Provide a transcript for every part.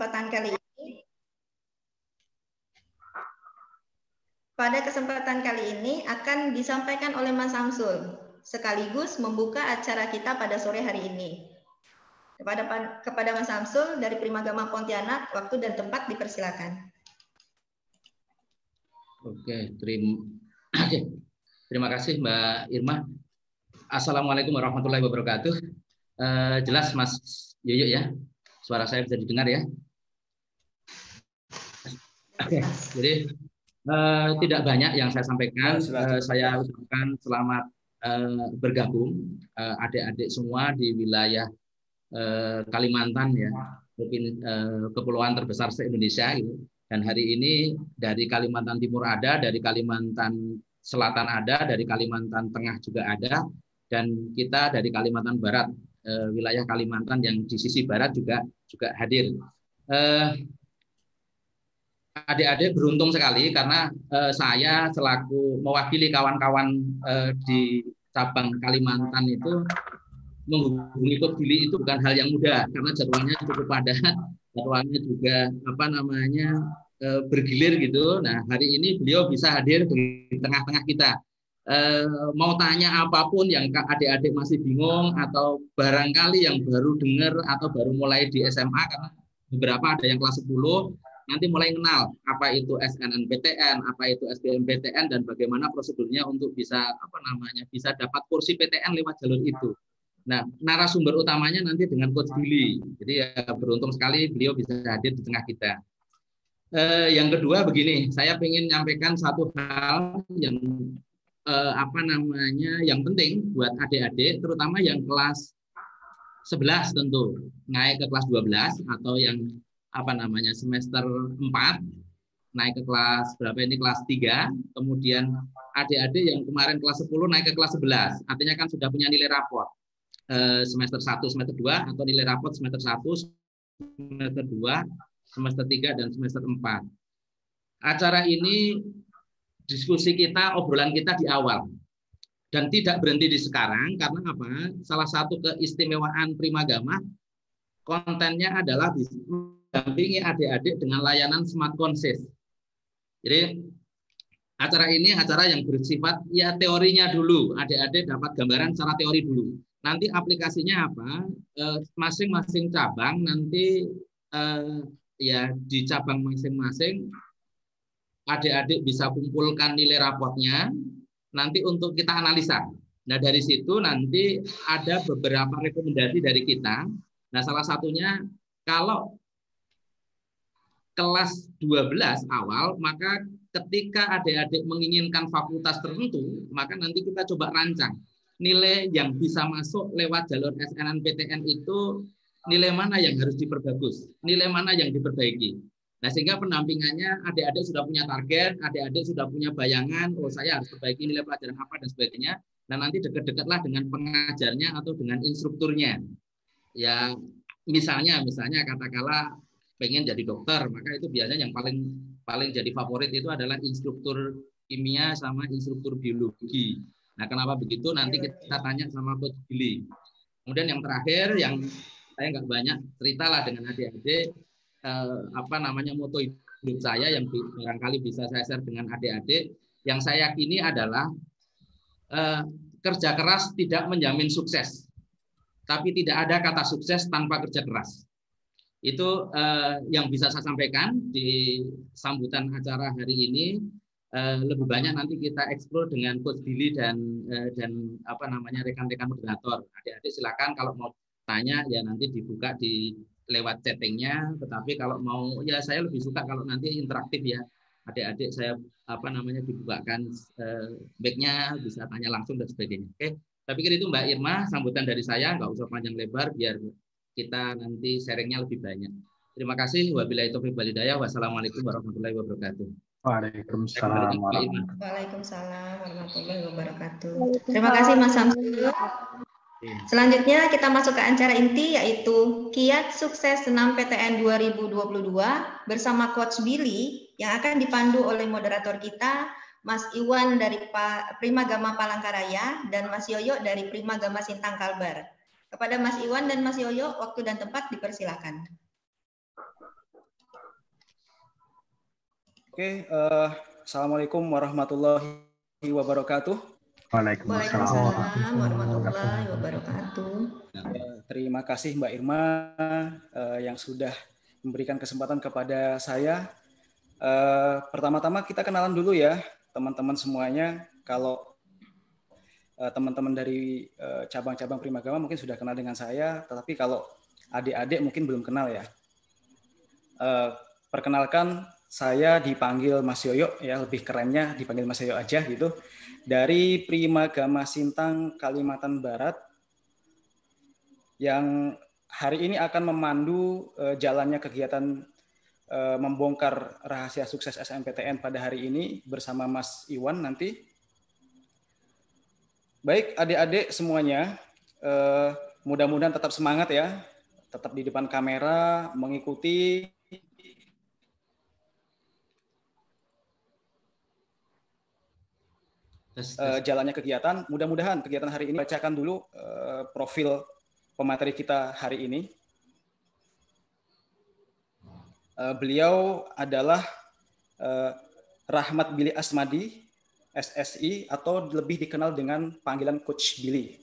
kesempatan kali ini. Pada kesempatan kali ini akan disampaikan oleh Mas Samsul, sekaligus membuka acara kita pada sore hari ini. Kepada, kepada Mas Samsul dari Primagama Pontianak, waktu dan tempat dipersilakan. Oke, terima, terima kasih Mbak Irma. Assalamualaikum warahmatullahi wabarakatuh. Uh, jelas Mas Yoyo ya, suara saya bisa didengar ya. Okay. Jadi uh, tidak banyak yang saya sampaikan. Uh, saya ucapkan selamat uh, bergabung adik-adik semua di wilayah uh, Kalimantan ya, mungkin uh, kepulauan terbesar se Indonesia. Gitu. Dan hari ini dari Kalimantan Timur ada, dari Kalimantan Selatan ada, dari Kalimantan Tengah juga ada, dan kita dari Kalimantan Barat, wilayah Kalimantan yang di sisi barat juga juga hadir adik-adik beruntung sekali karena eh, saya selaku mewakili kawan-kawan eh, di cabang Kalimantan itu menghubungi Kopdili itu bukan hal yang mudah karena jadwalnya cukup padat, jadwalnya juga apa namanya eh, bergilir gitu. Nah hari ini beliau bisa hadir di tengah-tengah kita. Eh, mau tanya apapun yang adik-adik masih bingung atau barangkali yang baru dengar atau baru mulai di SMA karena beberapa ada yang kelas 10 nanti mulai kenal apa itu SNNPTN, apa itu SBMPTN dan bagaimana prosedurnya untuk bisa apa namanya bisa dapat kursi PTN lewat jalur itu. Nah, narasumber utamanya nanti dengan Coach Billy. Jadi ya beruntung sekali beliau bisa hadir di tengah kita. Eh, yang kedua begini, saya ingin menyampaikan satu hal yang eh, apa namanya yang penting buat adik-adik, terutama yang kelas 11 tentu naik ke kelas 12 atau yang apa namanya semester 4 naik ke kelas berapa ini kelas 3 kemudian adik-adik yang kemarin kelas 10 naik ke kelas 11 artinya kan sudah punya nilai rapor eh, semester 1 semester 2 atau nilai rapor semester 1 semester 2 semester 3 dan semester 4 acara ini diskusi kita obrolan kita di awal dan tidak berhenti di sekarang karena apa salah satu keistimewaan primagama kontennya adalah dampingi adik-adik dengan layanan smart konsis. Jadi acara ini acara yang bersifat ya teorinya dulu, adik-adik dapat gambaran secara teori dulu. Nanti aplikasinya apa? Eh, masing-masing e, cabang nanti e, ya di cabang masing-masing adik-adik bisa kumpulkan nilai rapotnya nanti untuk kita analisa. Nah dari situ nanti ada beberapa rekomendasi dari kita. Nah salah satunya kalau kelas 12 awal, maka ketika adik-adik menginginkan fakultas tertentu, maka nanti kita coba rancang. Nilai yang bisa masuk lewat jalur SNMPTN itu nilai mana yang harus diperbagus, nilai mana yang diperbaiki. Nah, sehingga pendampingannya adik-adik sudah punya target, adik-adik sudah punya bayangan, oh saya harus perbaiki nilai pelajaran apa dan sebagainya. Nah, nanti dekat dekatlah dengan pengajarnya atau dengan instrukturnya. Ya, misalnya misalnya katakanlah pengen jadi dokter, maka itu biasanya yang paling paling jadi favorit itu adalah instruktur kimia sama instruktur biologi. Nah, kenapa begitu? Nanti kita tanya sama Coach Billy. Kemudian yang terakhir yang saya nggak banyak ceritalah dengan adik-adik eh, apa namanya moto hidup saya yang barangkali bisa saya share dengan adik-adik yang saya yakini adalah eh, kerja keras tidak menjamin sukses. Tapi tidak ada kata sukses tanpa kerja keras. Itu eh, yang bisa saya sampaikan di sambutan acara hari ini. Eh, lebih banyak nanti kita eksplor dengan Coach Billy dan eh, dan apa namanya rekan-rekan moderator. Adik-adik silakan kalau mau tanya ya nanti dibuka di lewat chattingnya. Tetapi kalau mau ya saya lebih suka kalau nanti interaktif ya. Adik-adik saya apa namanya dibukakan eh, backnya bisa tanya langsung dan sebagainya. Oke. Okay? tapi kan itu Mbak Irma, sambutan dari saya, nggak usah panjang lebar, biar kita nanti sharingnya lebih banyak. Terima kasih. Wabillahi taufiq walhidayah. Wassalamualaikum warahmatullahi wabarakatuh. Waalaikumsalam. Waalaikumsalam warahmatullahi wabarakatuh. Terima kasih Mas Samsul. Iya. Selanjutnya kita masuk ke acara inti yaitu kiat sukses senam PTN 2022 bersama Coach Billy yang akan dipandu oleh moderator kita Mas Iwan dari Prima Gama Palangkaraya dan Mas Yoyo dari Prima Gama Sintang Kalbar. Kepada Mas Iwan dan Mas Yoyo, waktu dan tempat dipersilakan. Oke, uh, Assalamualaikum warahmatullahi wabarakatuh. Waalaikumsalam warahmatullahi wabarakatuh. Eh, terima kasih Mbak Irma uh, yang sudah memberikan kesempatan kepada saya. Uh, Pertama-tama kita kenalan dulu ya, teman-teman semuanya. Kalau Eh, teman-teman dari eh, cabang-cabang Primagama mungkin sudah kenal dengan saya, tetapi kalau adik-adik mungkin belum kenal ya. Eh, perkenalkan, saya dipanggil Mas Yoyo, ya lebih kerennya dipanggil Mas Yoyo aja gitu, dari Primagama Sintang, Kalimantan Barat, yang hari ini akan memandu jalannya kegiatan membongkar rahasia sukses SMPTN pada hari ini bersama Mas Iwan nanti Baik, adik-adik semuanya, eh, mudah-mudahan tetap semangat ya, tetap di depan kamera, mengikuti eh, jalannya kegiatan. Mudah-mudahan kegiatan hari ini bacakan dulu eh, profil pemateri kita hari ini. beliau adalah Rahmat Billy Asmadi, SSI atau lebih dikenal dengan panggilan Coach Billy.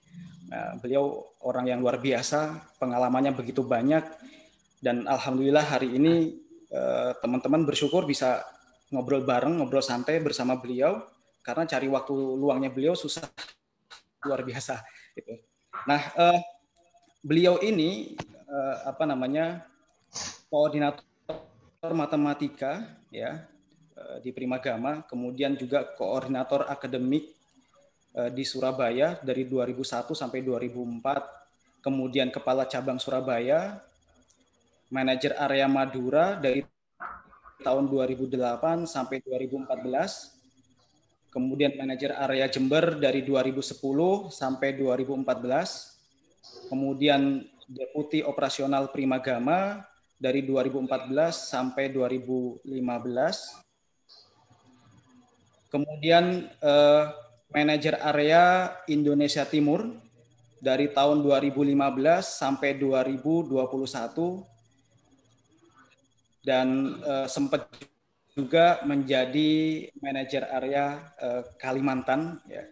Nah, beliau orang yang luar biasa, pengalamannya begitu banyak, dan alhamdulillah hari ini eh, teman-teman eh, bersyukur bisa ngobrol bareng, ngobrol santai bersama beliau, karena cari waktu luangnya beliau susah luar biasa. Gitu. Nah, eh, beliau ini eh, apa namanya koordinator matematika, ya Eh, di Primagama, kemudian juga koordinator akademik eh, di Surabaya dari 2001 sampai 2004, kemudian kepala cabang Surabaya, manajer area Madura dari tahun 2008 sampai 2014, kemudian manajer area Jember dari 2010 sampai 2014, kemudian deputi operasional Primagama dari 2014 sampai 2015, Kemudian eh, manajer area Indonesia Timur dari tahun 2015 sampai 2021 dan eh, sempat juga menjadi manajer area eh, Kalimantan ya.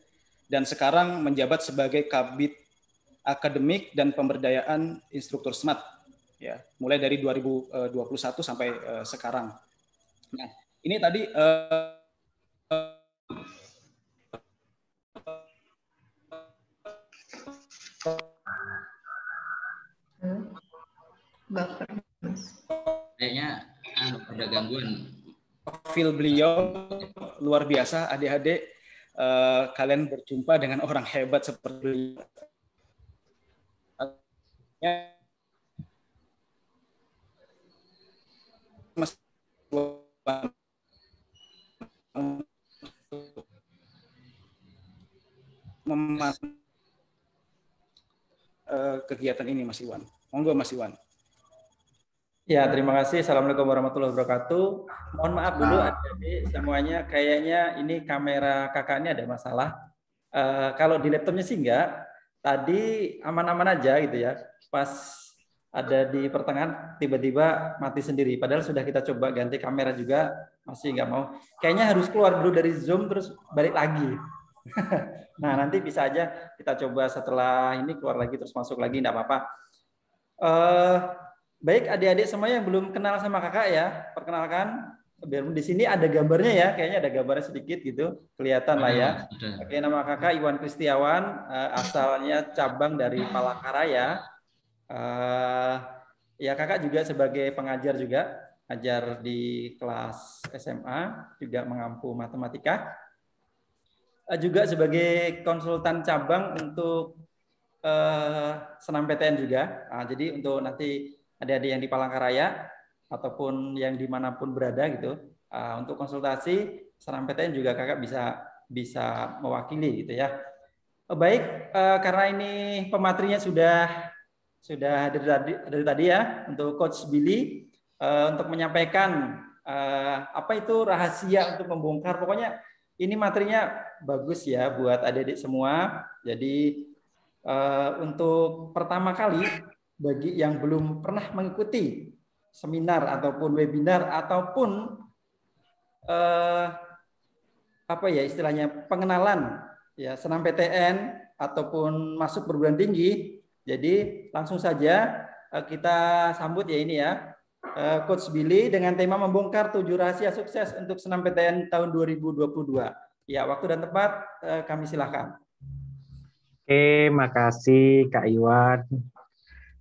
Dan sekarang menjabat sebagai Kabit Akademik dan Pemberdayaan Instruktur Smart, ya, mulai dari 2021 eh, sampai eh, sekarang. Nah, ini tadi eh, baper kayaknya ah, ada gangguan profil beliau luar biasa adik-adik uh, kalian berjumpa dengan orang hebat seperti beliau mas memas eh, kegiatan ini Mas Iwan. Monggo Mas Iwan. Ya, terima kasih. Assalamualaikum warahmatullahi wabarakatuh. Mohon maaf dulu nah. adik semuanya. Kayaknya ini kamera kakak ini ada masalah. Uh, kalau di laptopnya sih enggak. Tadi aman-aman aja gitu ya. Pas ada di pertengahan tiba-tiba mati sendiri. Padahal sudah kita coba ganti kamera juga masih enggak mau. Kayaknya harus keluar dulu dari Zoom terus balik lagi. nah nanti bisa aja kita coba setelah ini keluar lagi terus masuk lagi Enggak apa-apa. Uh, Baik adik-adik semua yang belum kenal sama kakak ya, perkenalkan. Di sini ada gambarnya ya, kayaknya ada gambarnya sedikit gitu, kelihatan lah ya. Oke, nama kakak Iwan Kristiawan, eh, asalnya cabang dari Palangkaraya. Eh, ya kakak juga sebagai pengajar juga, ajar di kelas SMA, juga mengampu matematika. Eh, juga sebagai konsultan cabang untuk Senam PTN juga. Ah, jadi untuk nanti adik-adik yang di Palangkaraya ataupun yang dimanapun berada gitu uh, untuk konsultasi serampetan juga kakak bisa bisa mewakili gitu ya oh, baik uh, karena ini pematrinya sudah sudah dari tadi, dari tadi ya untuk Coach Billy uh, untuk menyampaikan uh, apa itu rahasia untuk membongkar pokoknya ini materinya bagus ya buat adik-adik semua jadi uh, untuk pertama kali bagi yang belum pernah mengikuti seminar ataupun webinar ataupun eh, apa ya istilahnya pengenalan ya senam PTN ataupun masuk perguruan tinggi. Jadi langsung saja eh, kita sambut ya ini ya eh, Coach Billy dengan tema membongkar tujuh rahasia sukses untuk senam PTN tahun 2022. Ya, waktu dan tempat eh, kami silakan. Oke, makasih Kak Iwan.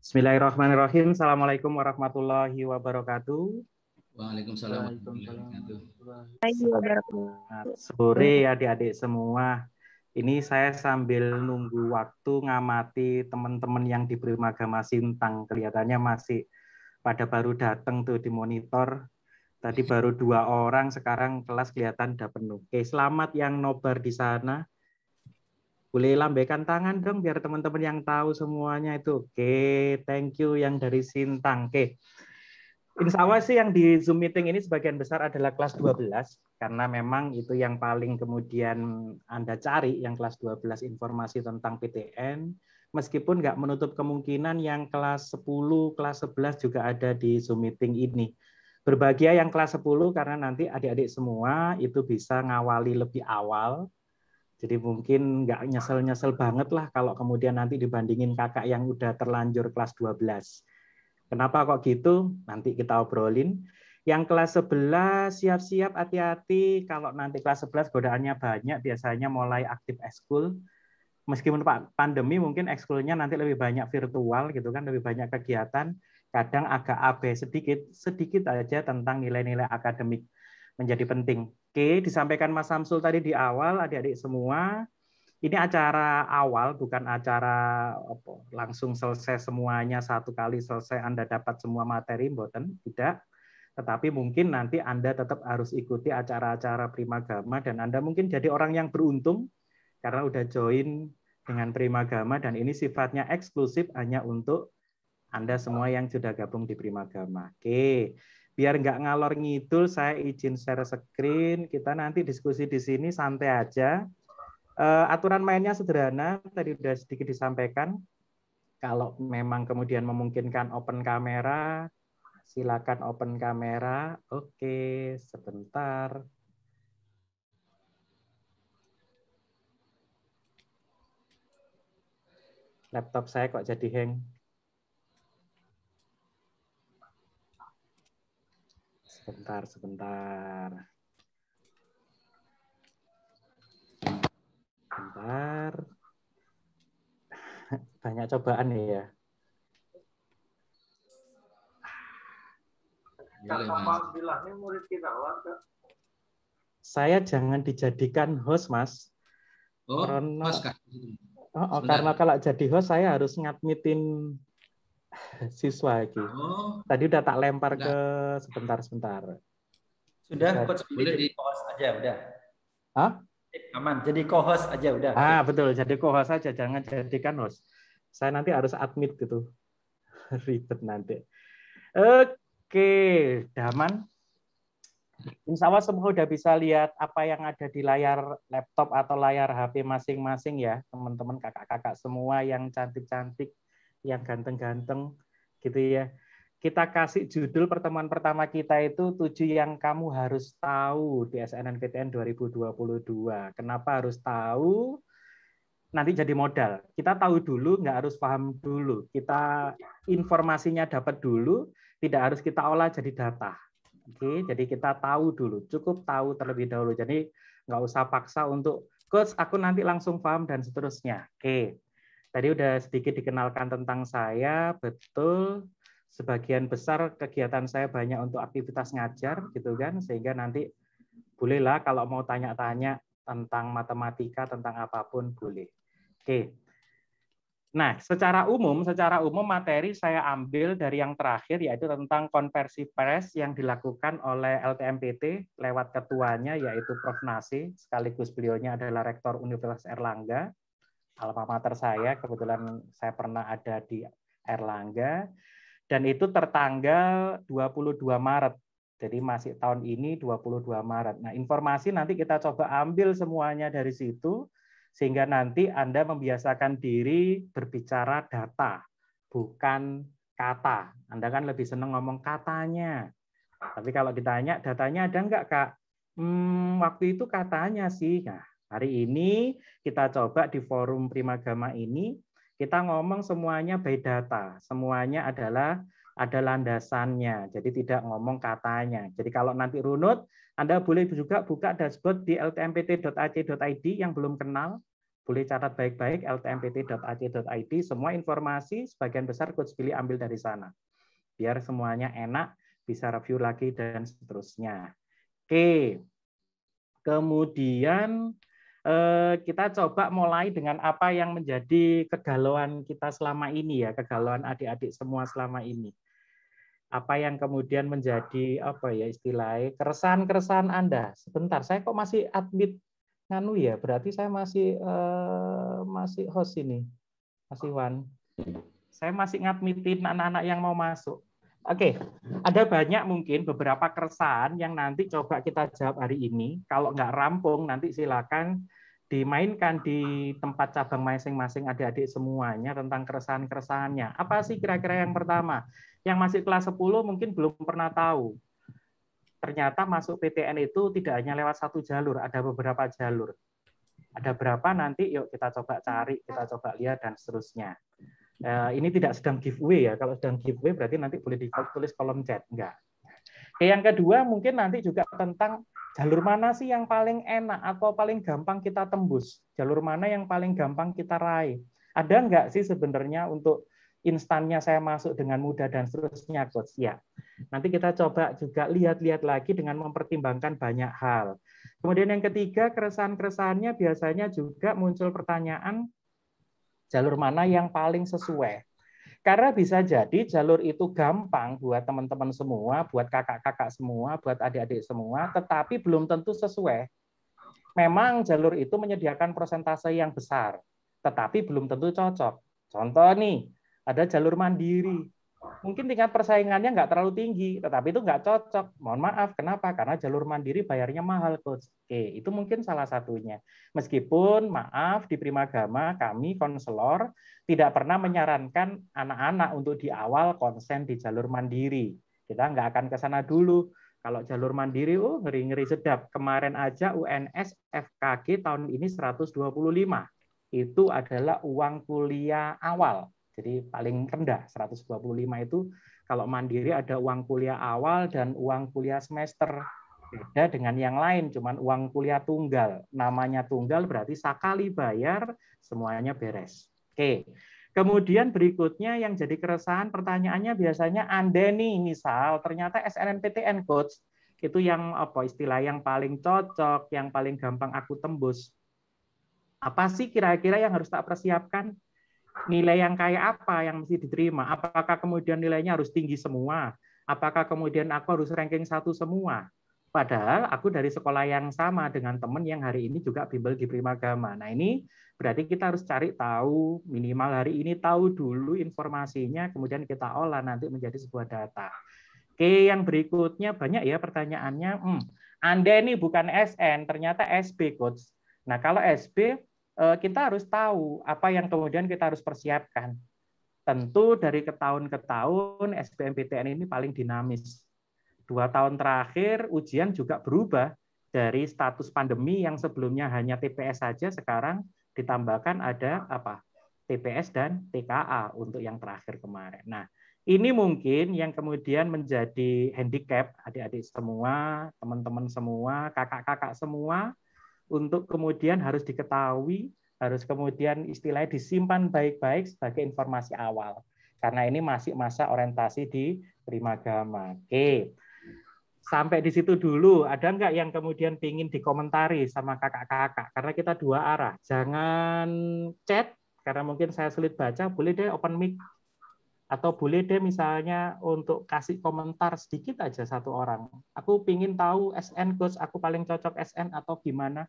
Bismillahirrahmanirrahim. Assalamualaikum warahmatullahi wabarakatuh. Waalaikumsalam warahmatullahi wabarakatuh. Sore adik-adik semua. Ini saya sambil nunggu waktu ngamati teman-teman yang di Primagama Sintang. Kelihatannya masih pada baru datang tuh di monitor. Tadi baru dua orang, sekarang kelas kelihatan udah penuh. Oke, selamat yang nobar di sana. Boleh lambaikan tangan dong biar teman-teman yang tahu semuanya itu. Oke, okay, thank you yang dari Sintang. Oke. Okay. Insya Allah sih yang di Zoom meeting ini sebagian besar adalah kelas 12 karena memang itu yang paling kemudian Anda cari yang kelas 12 informasi tentang PTN meskipun nggak menutup kemungkinan yang kelas 10, kelas 11 juga ada di Zoom meeting ini. Berbahagia yang kelas 10 karena nanti adik-adik semua itu bisa ngawali lebih awal jadi mungkin nggak nyesel-nyesel banget lah kalau kemudian nanti dibandingin kakak yang udah terlanjur kelas 12. Kenapa kok gitu? Nanti kita obrolin. Yang kelas 11 siap-siap hati-hati kalau nanti kelas 11 godaannya banyak biasanya mulai aktif ekskul. Meskipun pak pandemi mungkin ekskulnya nanti lebih banyak virtual gitu kan, lebih banyak kegiatan, kadang agak AB sedikit, sedikit aja tentang nilai-nilai akademik menjadi penting. Oke, disampaikan Mas Samsul tadi di awal, adik-adik semua, ini acara awal, bukan acara apa, langsung selesai semuanya, satu kali selesai Anda dapat semua materi, mboten, tidak. Tetapi mungkin nanti Anda tetap harus ikuti acara-acara Primagama, dan Anda mungkin jadi orang yang beruntung, karena udah join dengan Primagama, dan ini sifatnya eksklusif hanya untuk Anda semua yang sudah gabung di Primagama. Oke, biar nggak ngalor ngidul, saya izin share screen. Kita nanti diskusi di sini santai aja. Uh, aturan mainnya sederhana, tadi sudah sedikit disampaikan. Kalau memang kemudian memungkinkan open kamera, silakan open kamera. Oke, sebentar. Laptop saya kok jadi hang. Sebentar, sebentar. Sebentar. Banyak cobaan ya. Saya jangan dijadikan host, Mas. Oh, karena, host, Oh, oh, karena kalau jadi host saya harus ngadmitin siswa lagi. Oh. Tadi udah tak lempar nah. ke sebentar-sebentar. Sudah, coach boleh di pause aja udah. Hah? Eh, aman, jadi co-host aja udah. Ah, betul. Jadi co-host aja, jangan jadikan host. Saya nanti harus admit gitu. Ribet nanti. Oke, Daman. Insya Allah semua udah bisa lihat apa yang ada di layar laptop atau layar HP masing-masing ya, teman-teman kakak-kakak semua yang cantik-cantik yang ganteng-ganteng gitu ya. Kita kasih judul pertemuan pertama kita itu tujuh yang kamu harus tahu di SNNPTN 2022. Kenapa harus tahu? Nanti jadi modal. Kita tahu dulu, nggak harus paham dulu. Kita informasinya dapat dulu, tidak harus kita olah jadi data. Oke, jadi kita tahu dulu, cukup tahu terlebih dahulu. Jadi nggak usah paksa untuk coach, aku nanti langsung paham dan seterusnya. Oke, Tadi udah sedikit dikenalkan tentang saya, betul. Sebagian besar kegiatan saya banyak untuk aktivitas ngajar, gitu kan, sehingga nanti bolehlah kalau mau tanya-tanya tentang matematika, tentang apapun boleh. Oke. Nah, secara umum, secara umum materi saya ambil dari yang terakhir yaitu tentang konversi pers yang dilakukan oleh LTMPT lewat ketuanya yaitu Prof Nasi, sekaligus beliaunya adalah Rektor Universitas Erlangga alma mater saya kebetulan saya pernah ada di Erlangga dan itu tertanggal 22 Maret. Jadi masih tahun ini 22 Maret. Nah, informasi nanti kita coba ambil semuanya dari situ sehingga nanti Anda membiasakan diri berbicara data, bukan kata. Anda kan lebih senang ngomong katanya. Tapi kalau ditanya datanya ada enggak, Kak? Hmm, waktu itu katanya sih. Nah, Hari ini kita coba di forum Primagama ini kita ngomong semuanya by data, semuanya adalah ada landasannya. Jadi tidak ngomong katanya. Jadi kalau nanti runut, Anda boleh juga buka dashboard di ltmpt.ac.id yang belum kenal, boleh catat baik-baik ltmpt.ac.id semua informasi sebagian besar coach pilih ambil dari sana. Biar semuanya enak, bisa review lagi dan seterusnya. Oke. Kemudian Eh, kita coba mulai dengan apa yang menjadi kegalauan kita selama ini ya, kegalauan adik-adik semua selama ini. Apa yang kemudian menjadi apa ya istilahnya keresahan-keresahan Anda. Sebentar, saya kok masih admit nganu ya, berarti saya masih eh, masih host ini. masih one. Saya masih ngadmitin anak-anak yang mau masuk. Oke, okay. ada banyak mungkin beberapa keresahan yang nanti coba kita jawab hari ini. Kalau nggak rampung, nanti silakan dimainkan di tempat cabang masing-masing adik-adik semuanya tentang keresahan-keresahannya. Apa sih kira-kira yang pertama? Yang masih kelas 10 mungkin belum pernah tahu. Ternyata masuk PTN itu tidak hanya lewat satu jalur, ada beberapa jalur. Ada berapa nanti yuk kita coba cari, kita coba lihat dan seterusnya. Eh, ini tidak sedang giveaway ya. Kalau sedang giveaway berarti nanti boleh ditulis kolom chat. Enggak. Yang kedua mungkin nanti juga tentang jalur mana sih yang paling enak atau paling gampang kita tembus? Jalur mana yang paling gampang kita raih? Ada nggak sih sebenarnya untuk instannya saya masuk dengan mudah dan seterusnya, Coach? Ya. Nanti kita coba juga lihat-lihat lagi dengan mempertimbangkan banyak hal. Kemudian yang ketiga, keresahan-keresahannya biasanya juga muncul pertanyaan jalur mana yang paling sesuai. Karena bisa jadi jalur itu gampang buat teman-teman semua, buat kakak-kakak semua, buat adik-adik semua, tetapi belum tentu sesuai. Memang jalur itu menyediakan persentase yang besar, tetapi belum tentu cocok. Contoh nih, ada jalur mandiri mungkin tingkat persaingannya nggak terlalu tinggi, tetapi itu nggak cocok. Mohon maaf, kenapa? Karena jalur mandiri bayarnya mahal, coach. Oke, itu mungkin salah satunya. Meskipun maaf di Primagama kami konselor tidak pernah menyarankan anak-anak untuk di awal konsen di jalur mandiri. Kita nggak akan ke sana dulu. Kalau jalur mandiri, oh ngeri-ngeri sedap. Kemarin aja UNS FKG tahun ini 125. Itu adalah uang kuliah awal jadi paling rendah 125 itu kalau mandiri ada uang kuliah awal dan uang kuliah semester beda dengan yang lain, cuman uang kuliah tunggal. Namanya tunggal berarti sekali bayar semuanya beres. Oke. Kemudian berikutnya yang jadi keresahan pertanyaannya biasanya Anda nih misal ternyata SNMPTN coach itu yang apa istilah yang paling cocok, yang paling gampang aku tembus. Apa sih kira-kira yang harus tak persiapkan? nilai yang kayak apa yang mesti diterima? Apakah kemudian nilainya harus tinggi semua? Apakah kemudian aku harus ranking satu semua? Padahal aku dari sekolah yang sama dengan teman yang hari ini juga bimbel di Primagama. Nah ini berarti kita harus cari tahu minimal hari ini tahu dulu informasinya, kemudian kita olah nanti menjadi sebuah data. Oke, yang berikutnya banyak ya pertanyaannya. Hmm, anda ini bukan SN, ternyata SB coach. Nah kalau SB Eh, kita harus tahu apa yang kemudian kita harus persiapkan. Tentu dari ke tahun ke tahun SBMPTN ini paling dinamis. Dua tahun terakhir ujian juga berubah dari status pandemi yang sebelumnya hanya TPS saja sekarang ditambahkan ada apa TPS dan TKA untuk yang terakhir kemarin. Nah, ini mungkin yang kemudian menjadi handicap adik-adik semua, teman-teman semua, kakak-kakak semua untuk kemudian harus diketahui, harus kemudian istilahnya disimpan baik-baik sebagai informasi awal. Karena ini masih masa orientasi di primagama. Oke. Sampai di situ dulu. Ada nggak yang kemudian ingin dikomentari sama kakak-kakak? Karena kita dua arah. Jangan chat, karena mungkin saya sulit baca. Boleh deh open mic atau boleh deh misalnya untuk kasih komentar sedikit aja satu orang. Aku pingin tahu SN coach, aku paling cocok SN atau gimana?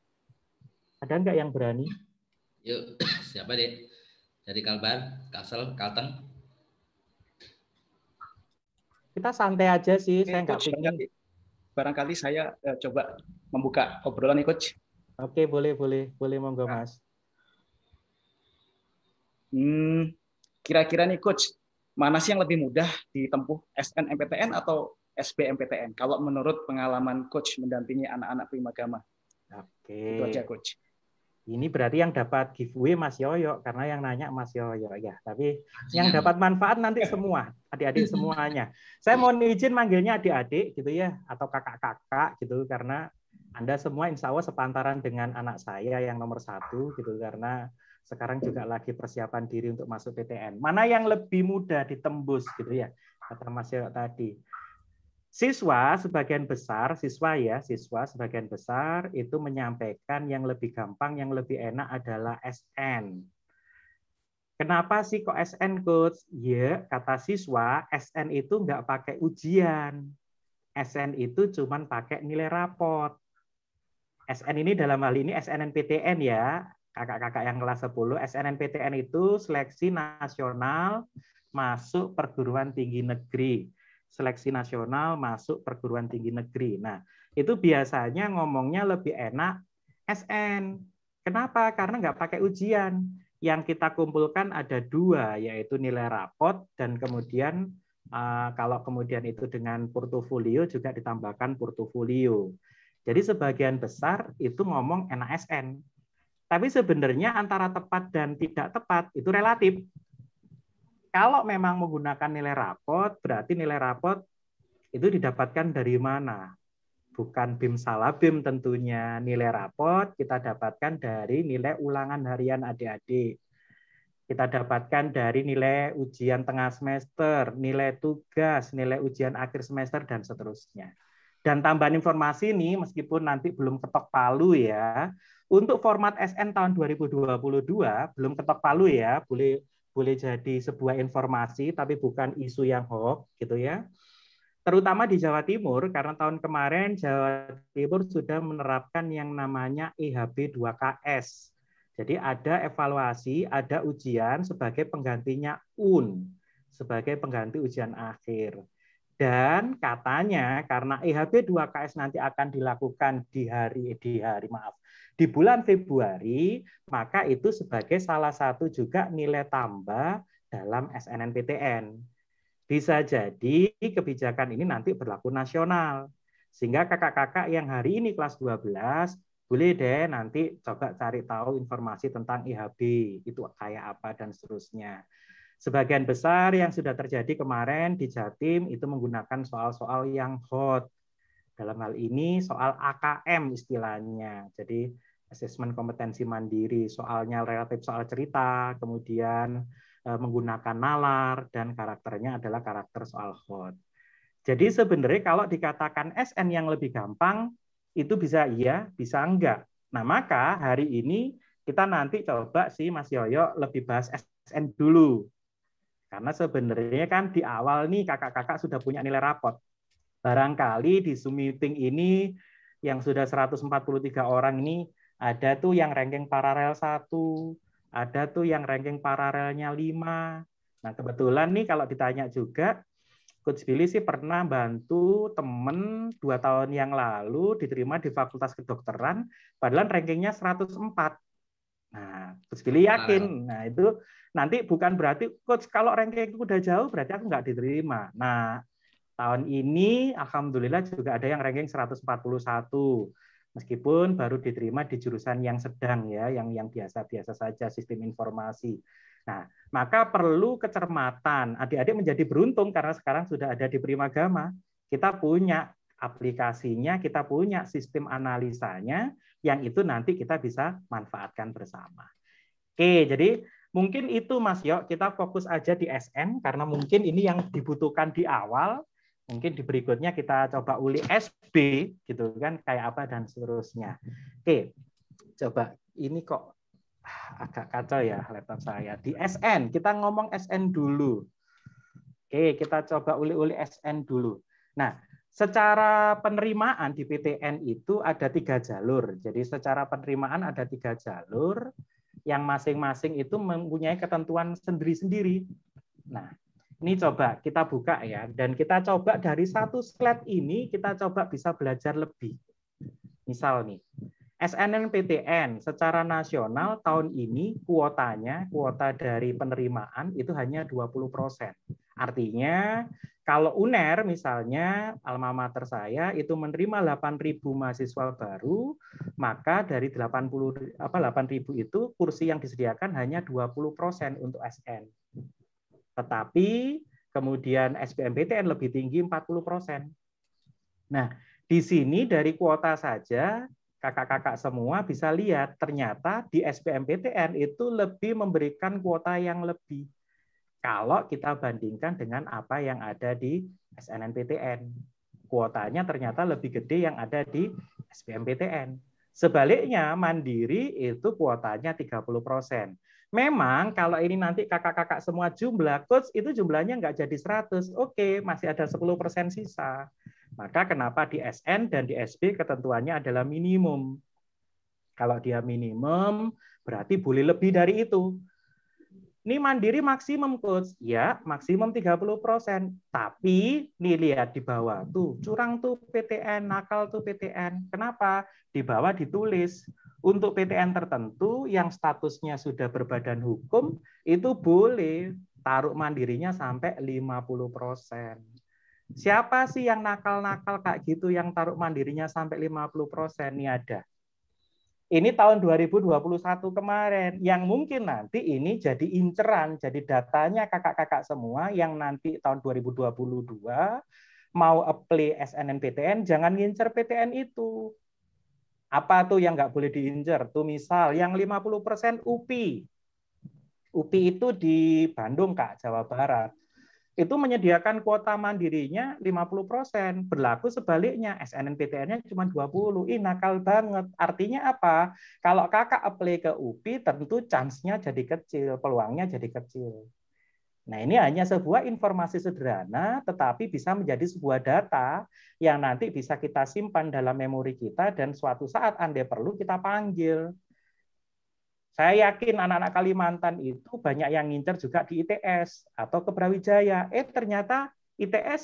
Ada nggak yang berani? Yuk, siapa deh? Dari Kalbar, kassel Kalteng. Kita santai aja sih, Oke, saya nggak pingin. Barangkali, saya eh, coba membuka obrolan nih, coach. Oke, boleh, boleh, boleh monggo nah. mas. Hmm, kira-kira nih coach, mana sih yang lebih mudah ditempuh SNMPTN atau SBMPTN kalau menurut pengalaman coach mendampingi anak-anak prima gama. Oke. Itu aja coach. Ini berarti yang dapat giveaway Mas Yoyo karena yang nanya Mas Yoyo ya. Tapi iya. yang dapat manfaat nanti semua, adik-adik semuanya. Saya mau izin manggilnya adik-adik gitu ya atau kakak-kakak gitu karena Anda semua insya Allah sepantaran dengan anak saya yang nomor satu gitu karena sekarang juga lagi persiapan diri untuk masuk PTN. Mana yang lebih mudah ditembus gitu ya, kata Mas Yoyo tadi. Siswa sebagian besar, siswa ya, siswa sebagian besar itu menyampaikan yang lebih gampang, yang lebih enak adalah SN. Kenapa sih kok SN coach? Ya, kata siswa, SN itu nggak pakai ujian. SN itu cuman pakai nilai rapot. SN ini dalam hal ini SNNPTN ya, kakak-kakak yang kelas 10 SNMPTN itu seleksi nasional masuk perguruan tinggi negeri seleksi nasional masuk perguruan tinggi negeri. Nah, itu biasanya ngomongnya lebih enak SN. Kenapa? Karena nggak pakai ujian. Yang kita kumpulkan ada dua, yaitu nilai rapot dan kemudian eh, kalau kemudian itu dengan portofolio juga ditambahkan portofolio. Jadi sebagian besar itu ngomong NASN tapi sebenarnya antara tepat dan tidak tepat itu relatif. Kalau memang menggunakan nilai rapot, berarti nilai rapot itu didapatkan dari mana? Bukan BIM salabim tentunya. Nilai rapot kita dapatkan dari nilai ulangan harian adik-adik. Kita dapatkan dari nilai ujian tengah semester, nilai tugas, nilai ujian akhir semester, dan seterusnya. Dan tambahan informasi ini, meskipun nanti belum ketok palu ya, untuk format SN tahun 2022 belum ketok palu ya, boleh boleh jadi sebuah informasi tapi bukan isu yang hoax gitu ya. Terutama di Jawa Timur karena tahun kemarin Jawa Timur sudah menerapkan yang namanya IHB e 2KS. Jadi ada evaluasi, ada ujian sebagai penggantinya UN, sebagai pengganti ujian akhir. Dan katanya karena IHB e 2KS nanti akan dilakukan di hari di hari maaf, di bulan Februari, maka itu sebagai salah satu juga nilai tambah dalam SNNPTN. Bisa jadi kebijakan ini nanti berlaku nasional. Sehingga kakak-kakak yang hari ini kelas 12 boleh deh nanti coba cari tahu informasi tentang IHB itu kayak apa dan seterusnya. Sebagian besar yang sudah terjadi kemarin di Jatim itu menggunakan soal-soal yang hot. Dalam hal ini soal AKM istilahnya. Jadi asesmen kompetensi mandiri, soalnya relatif soal cerita, kemudian eh, menggunakan nalar, dan karakternya adalah karakter soal hot. Jadi sebenarnya kalau dikatakan SN yang lebih gampang, itu bisa iya, bisa enggak. Nah maka hari ini kita nanti coba sih Mas Yoyo lebih bahas SN dulu. Karena sebenarnya kan di awal nih kakak-kakak sudah punya nilai rapot. Barangkali di Zoom meeting ini yang sudah 143 orang ini ada tuh yang ranking paralel satu, ada tuh yang ranking paralelnya lima. Nah, kebetulan nih kalau ditanya juga, Coach Billy sih pernah bantu temen dua tahun yang lalu diterima di Fakultas Kedokteran, padahal rankingnya 104. Nah, Coach Billy yakin. Nah. nah, itu nanti bukan berarti Coach kalau rankingku udah jauh berarti aku nggak diterima. Nah, tahun ini Alhamdulillah juga ada yang ranking 141. Meskipun baru diterima di jurusan yang sedang ya, yang yang biasa-biasa saja sistem informasi. Nah, maka perlu kecermatan. Adik-adik menjadi beruntung karena sekarang sudah ada di prima gama. Kita punya aplikasinya, kita punya sistem analisanya yang itu nanti kita bisa manfaatkan bersama. Oke, jadi mungkin itu Mas Yok, kita fokus aja di SN karena mungkin ini yang dibutuhkan di awal Mungkin di berikutnya kita coba uli SB gitu kan kayak apa dan seterusnya. Oke, coba ini kok agak kacau ya laptop saya. Di SN, kita ngomong SN dulu. Oke, kita coba uli-uli SN dulu. Nah, secara penerimaan di PTN itu ada tiga jalur. Jadi secara penerimaan ada tiga jalur yang masing-masing itu mempunyai ketentuan sendiri-sendiri. Nah, ini coba kita buka ya, dan kita coba dari satu slide ini kita coba bisa belajar lebih. Misal nih, SNNPTN secara nasional tahun ini kuotanya, kuota dari penerimaan itu hanya 20 persen. Artinya kalau UNER misalnya, alma mater saya itu menerima 8.000 mahasiswa baru, maka dari 80 apa 8.000 itu kursi yang disediakan hanya 20 persen untuk SN. Tetapi kemudian SBMPTN lebih tinggi 40%. Nah, di sini dari kuota saja kakak-kakak semua bisa lihat ternyata di SBMPTN itu lebih memberikan kuota yang lebih kalau kita bandingkan dengan apa yang ada di SNMPTN. Kuotanya ternyata lebih gede yang ada di SBMPTN. Sebaliknya Mandiri itu kuotanya 30 persen. Memang kalau ini nanti kakak-kakak semua jumlah, coach itu jumlahnya nggak jadi 100. Oke, masih ada 10% sisa. Maka kenapa di SN dan di SB ketentuannya adalah minimum. Kalau dia minimum, berarti boleh lebih dari itu. Ini mandiri maksimum, coach. Ya, maksimum 30%. Tapi, ini lihat di bawah. Tuh, curang tuh PTN, nakal tuh PTN. Kenapa? Di bawah ditulis untuk PTN tertentu yang statusnya sudah berbadan hukum itu boleh taruh mandirinya sampai 50%. Siapa sih yang nakal-nakal kayak gitu yang taruh mandirinya sampai 50% nih ada. Ini tahun 2021 kemarin yang mungkin nanti ini jadi inceran, jadi datanya kakak-kakak semua yang nanti tahun 2022 mau apply SNMPTN jangan ngincer PTN itu. Apa tuh yang nggak boleh diincer? Tuh misal yang 50% UPI. UPI itu di Bandung, Kak, Jawa Barat. Itu menyediakan kuota mandirinya 50%. Berlaku sebaliknya, SNNPTN-nya cuma 20. Ih, nakal banget. Artinya apa? Kalau kakak apply ke UPI, tentu chance-nya jadi kecil, peluangnya jadi kecil. Nah, ini hanya sebuah informasi sederhana, tetapi bisa menjadi sebuah data yang nanti bisa kita simpan dalam memori kita dan suatu saat Anda perlu kita panggil. Saya yakin anak-anak Kalimantan itu banyak yang ngincer juga di ITS atau ke Brawijaya. Eh, ternyata ITS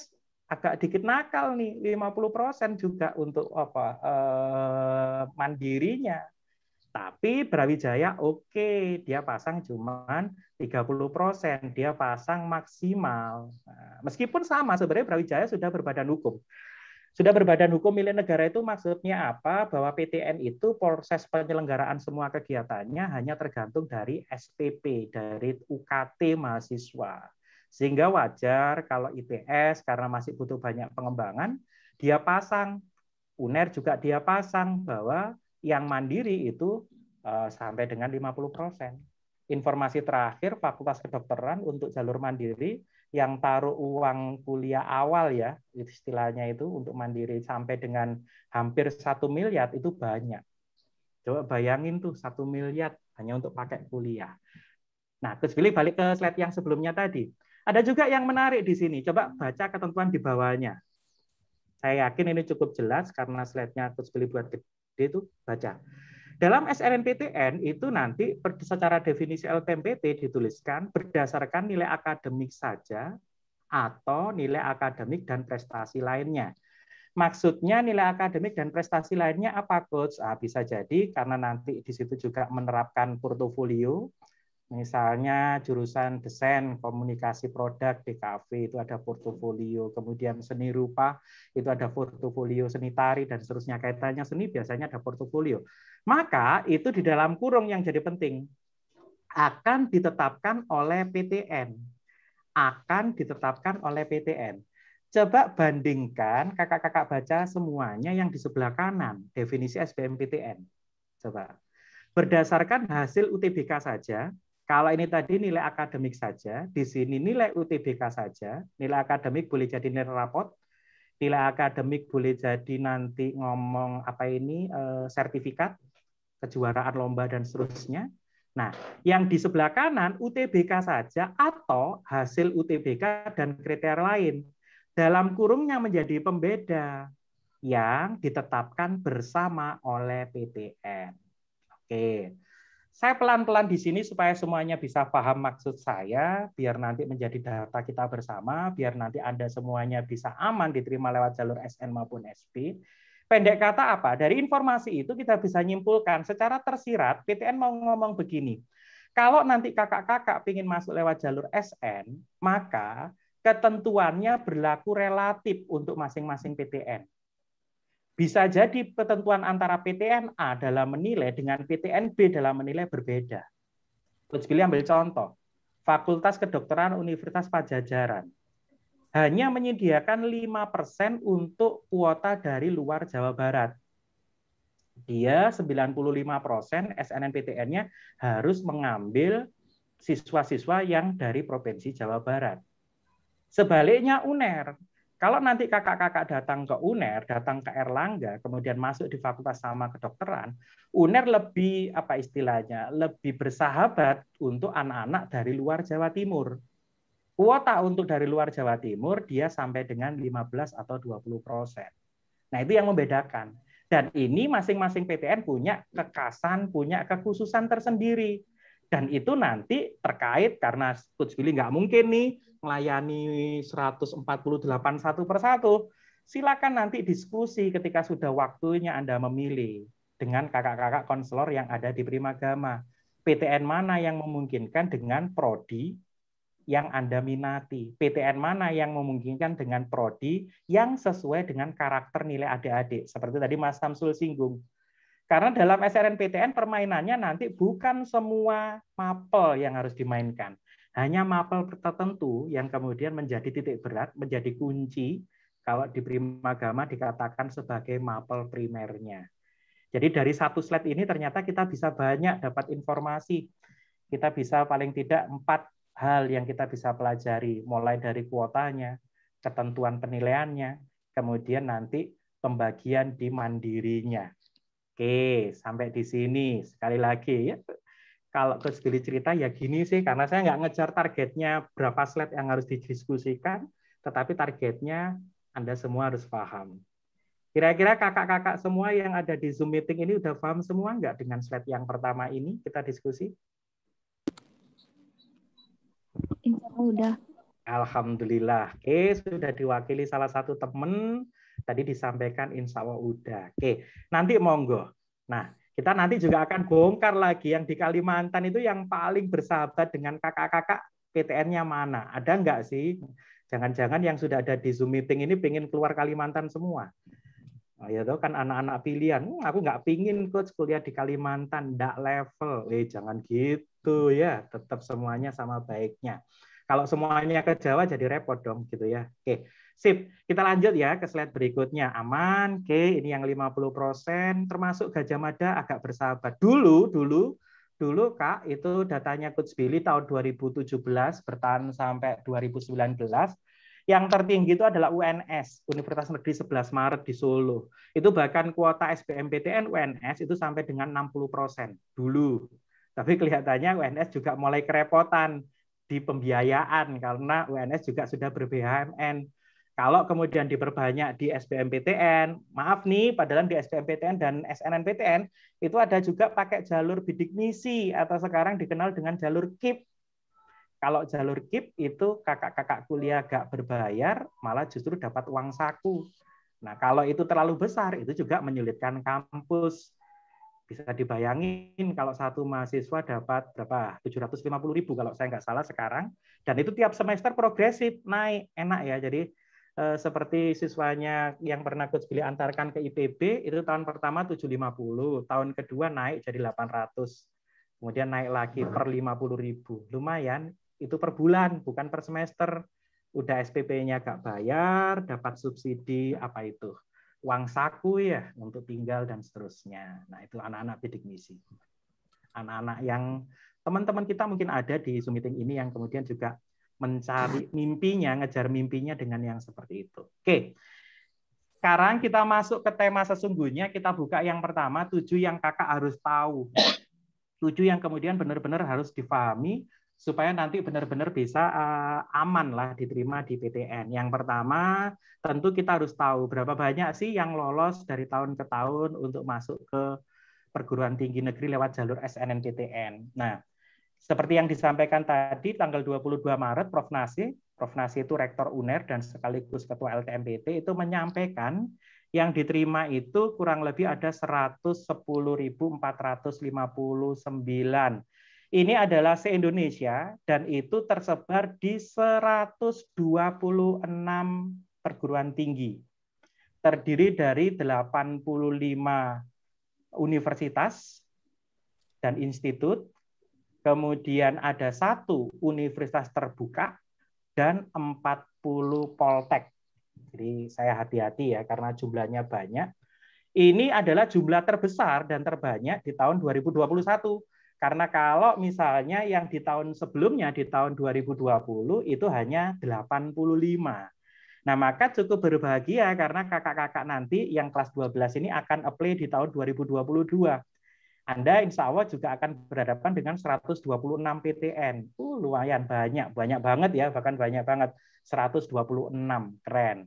agak dikit nakal nih, 50% juga untuk apa eh, mandirinya. Tapi Brawijaya oke, okay, dia pasang cuman 30%, dia pasang maksimal. Nah, meskipun sama sebenarnya Brawijaya sudah berbadan hukum. Sudah berbadan hukum milik negara itu maksudnya apa? Bahwa PTN itu proses penyelenggaraan semua kegiatannya hanya tergantung dari SPP, dari UKT mahasiswa. Sehingga wajar kalau IPS karena masih butuh banyak pengembangan, dia pasang. UNER juga dia pasang bahwa yang mandiri itu eh, sampai dengan 50%. persen. Informasi terakhir Fakultas Kedokteran untuk jalur mandiri yang taruh uang kuliah awal ya istilahnya itu untuk mandiri sampai dengan hampir satu miliar itu banyak. Coba bayangin tuh satu miliar hanya untuk pakai kuliah. Nah, terus pilih balik ke slide yang sebelumnya tadi. Ada juga yang menarik di sini. Coba baca ketentuan di bawahnya. Saya yakin ini cukup jelas karena slide-nya terus Billy buat dia itu baca. Dalam SNMPTN itu nanti secara definisi LTMPT dituliskan berdasarkan nilai akademik saja atau nilai akademik dan prestasi lainnya. Maksudnya nilai akademik dan prestasi lainnya apa coach? Ah, bisa jadi karena nanti di situ juga menerapkan portofolio, Misalnya jurusan desain komunikasi produk DKV itu ada portofolio, kemudian seni rupa itu ada portofolio seni tari dan seterusnya kaitannya seni biasanya ada portofolio. Maka itu di dalam kurung yang jadi penting akan ditetapkan oleh PTN. Akan ditetapkan oleh PTN. Coba bandingkan kakak-kakak baca semuanya yang di sebelah kanan, definisi SBMPTN. Coba. Berdasarkan hasil UTBK saja, kalau ini tadi nilai akademik saja, di sini nilai UTBK saja, nilai akademik boleh jadi nilai rapot, nilai akademik boleh jadi nanti ngomong apa ini eh, sertifikat, kejuaraan lomba dan seterusnya. Nah, yang di sebelah kanan UTBK saja atau hasil UTBK dan kriteria lain dalam kurungnya menjadi pembeda yang ditetapkan bersama oleh PTN. Oke. Saya pelan-pelan di sini supaya semuanya bisa paham maksud saya, biar nanti menjadi data kita bersama, biar nanti Anda semuanya bisa aman diterima lewat jalur SN maupun SP. Pendek kata apa? Dari informasi itu kita bisa nyimpulkan secara tersirat, PTN mau ngomong begini, kalau nanti kakak-kakak ingin masuk lewat jalur SN, maka ketentuannya berlaku relatif untuk masing-masing PTN. Bisa jadi ketentuan antara PTNA dalam menilai dengan PTNB dalam menilai berbeda. Coach Billy ambil contoh. Fakultas Kedokteran Universitas Pajajaran hanya menyediakan 5% untuk kuota dari luar Jawa Barat. Dia 95% SNMPTN-nya harus mengambil siswa-siswa yang dari Provinsi Jawa Barat. Sebaliknya UNER kalau nanti kakak-kakak datang ke UNER, datang ke Erlangga, kemudian masuk di fakultas sama kedokteran, UNER lebih apa istilahnya, lebih bersahabat untuk anak-anak dari luar Jawa Timur. Kuota untuk dari luar Jawa Timur dia sampai dengan 15 atau 20 persen. Nah itu yang membedakan. Dan ini masing-masing PTN punya kekasan, punya kekhususan tersendiri dan itu nanti terkait karena Coach Billy nggak mungkin nih melayani 148 satu persatu. Silakan nanti diskusi ketika sudah waktunya Anda memilih dengan kakak-kakak konselor yang ada di Primagama. PTN mana yang memungkinkan dengan prodi yang Anda minati? PTN mana yang memungkinkan dengan prodi yang sesuai dengan karakter nilai adik-adik? Seperti tadi Mas Samsul singgung, karena dalam SRNPTN permainannya nanti bukan semua mapel yang harus dimainkan. Hanya mapel tertentu yang kemudian menjadi titik berat, menjadi kunci kalau di Primagama dikatakan sebagai mapel primernya. Jadi dari satu slide ini ternyata kita bisa banyak dapat informasi. Kita bisa paling tidak empat hal yang kita bisa pelajari, mulai dari kuotanya, ketentuan penilaiannya, kemudian nanti pembagian di mandirinya. Oke, sampai di sini. Sekali lagi, ya, kalau Coach Billy cerita ya gini sih, karena saya nggak ngejar targetnya berapa slide yang harus didiskusikan, tetapi targetnya Anda semua harus paham. Kira-kira kakak-kakak semua yang ada di Zoom meeting ini udah paham semua nggak dengan slide yang pertama ini kita diskusi? Insya Allah udah. Alhamdulillah. Oke, sudah diwakili salah satu teman. Tadi disampaikan insya Allah udah. Oke, nanti monggo. Nah, kita nanti juga akan bongkar lagi yang di Kalimantan itu yang paling bersahabat dengan kakak-kakak PTN-nya mana. Ada nggak sih? Jangan-jangan yang sudah ada di Zoom meeting ini pengen keluar Kalimantan semua. Oh, ya itu kan anak-anak pilihan. Hm, aku nggak pingin coach kuliah di Kalimantan, tidak level. Eh jangan gitu ya. Tetap semuanya sama baiknya. Kalau semuanya ke Jawa jadi repot dong gitu ya. Oke. Sip, kita lanjut ya ke slide berikutnya. Aman, oke, ini yang 50% termasuk Gajah Mada agak bersahabat. Dulu, dulu, dulu Kak, itu datanya Coach Billy tahun 2017 bertahan sampai 2019. Yang tertinggi itu adalah UNS, Universitas Negeri 11 Maret di Solo. Itu bahkan kuota SBMPTN UNS itu sampai dengan 60% dulu. Tapi kelihatannya UNS juga mulai kerepotan di pembiayaan karena UNS juga sudah ber-BHMN. Kalau kemudian diperbanyak di SBMPTN, maaf nih, padahal di SBMPTN dan SNNPTN itu ada juga pakai jalur bidik misi atau sekarang dikenal dengan jalur KIP. Kalau jalur KIP itu kakak-kakak kuliah gak berbayar, malah justru dapat uang saku. Nah, kalau itu terlalu besar, itu juga menyulitkan kampus. Bisa dibayangin kalau satu mahasiswa dapat berapa? 750 ribu kalau saya nggak salah sekarang. Dan itu tiap semester progresif, naik, enak ya. Jadi Eh, seperti siswanya yang pernah coach Billy antarkan ke IPB itu tahun pertama 750, tahun kedua naik jadi 800. Kemudian naik lagi per 50.000. Lumayan, itu per bulan bukan per semester. Udah SPP-nya gak bayar, dapat subsidi apa itu? Uang saku ya untuk tinggal dan seterusnya. Nah, itu anak-anak bidik misi. Anak-anak yang teman-teman kita mungkin ada di Zoom meeting ini yang kemudian juga mencari mimpinya, ngejar mimpinya dengan yang seperti itu. Oke. Sekarang kita masuk ke tema sesungguhnya, kita buka yang pertama, tujuh yang kakak harus tahu. Tujuh yang kemudian benar-benar harus difahami, supaya nanti benar-benar bisa eh, aman lah diterima di PTN. Yang pertama, tentu kita harus tahu berapa banyak sih yang lolos dari tahun ke tahun untuk masuk ke perguruan tinggi negeri lewat jalur SNMPTN. Nah, seperti yang disampaikan tadi, tanggal 22 Maret, Prof. Nasi, Prof. Nasi itu Rektor UNER dan sekaligus Ketua LTMPT, itu menyampaikan yang diterima itu kurang lebih ada 110.459. Ini adalah se-Indonesia dan itu tersebar di 126 perguruan tinggi. Terdiri dari 85 universitas dan institut, kemudian ada satu universitas terbuka, dan 40 poltek. Jadi saya hati-hati ya karena jumlahnya banyak. Ini adalah jumlah terbesar dan terbanyak di tahun 2021. Karena kalau misalnya yang di tahun sebelumnya di tahun 2020 itu hanya 85. Nah, maka cukup berbahagia karena kakak-kakak nanti yang kelas 12 ini akan apply di tahun 2022. Anda insya Allah juga akan berhadapan dengan 126 PTN. Uh, lumayan banyak, banyak banget ya, bahkan banyak banget. 126, keren.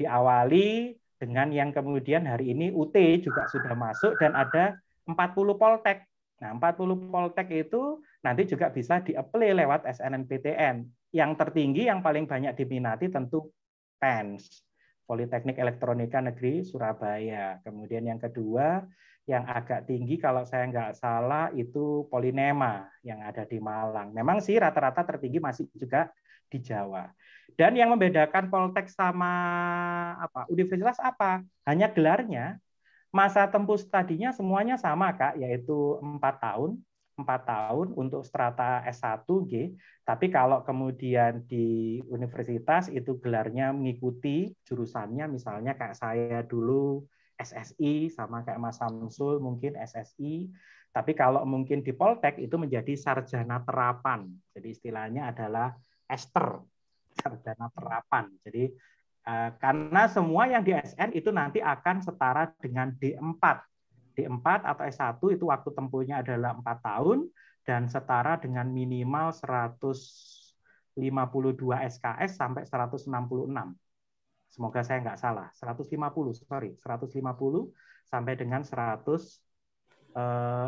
Diawali dengan yang kemudian hari ini UT juga sudah masuk dan ada 40 Poltek. Nah, 40 Poltek itu nanti juga bisa di-apply lewat SNMPTN. Yang tertinggi, yang paling banyak diminati tentu PENS, Politeknik Elektronika Negeri Surabaya. Kemudian yang kedua, yang agak tinggi kalau saya nggak salah itu Polinema yang ada di Malang. Memang sih rata-rata tertinggi masih juga di Jawa. Dan yang membedakan Poltek sama apa universitas apa? Hanya gelarnya. Masa tempuh studinya semuanya sama, Kak, yaitu empat tahun. empat tahun untuk strata S1G, tapi kalau kemudian di universitas itu gelarnya mengikuti jurusannya, misalnya kayak saya dulu SSI sama kayak Mas Samsul mungkin SSI. Tapi kalau mungkin di Poltek itu menjadi sarjana terapan. Jadi istilahnya adalah ester, sarjana terapan. Jadi eh, karena semua yang di SN itu nanti akan setara dengan D4. D4 atau S1 itu waktu tempuhnya adalah 4 tahun dan setara dengan minimal 152 SKS sampai 166. Semoga saya nggak salah. 150, sorry, 150 sampai dengan 166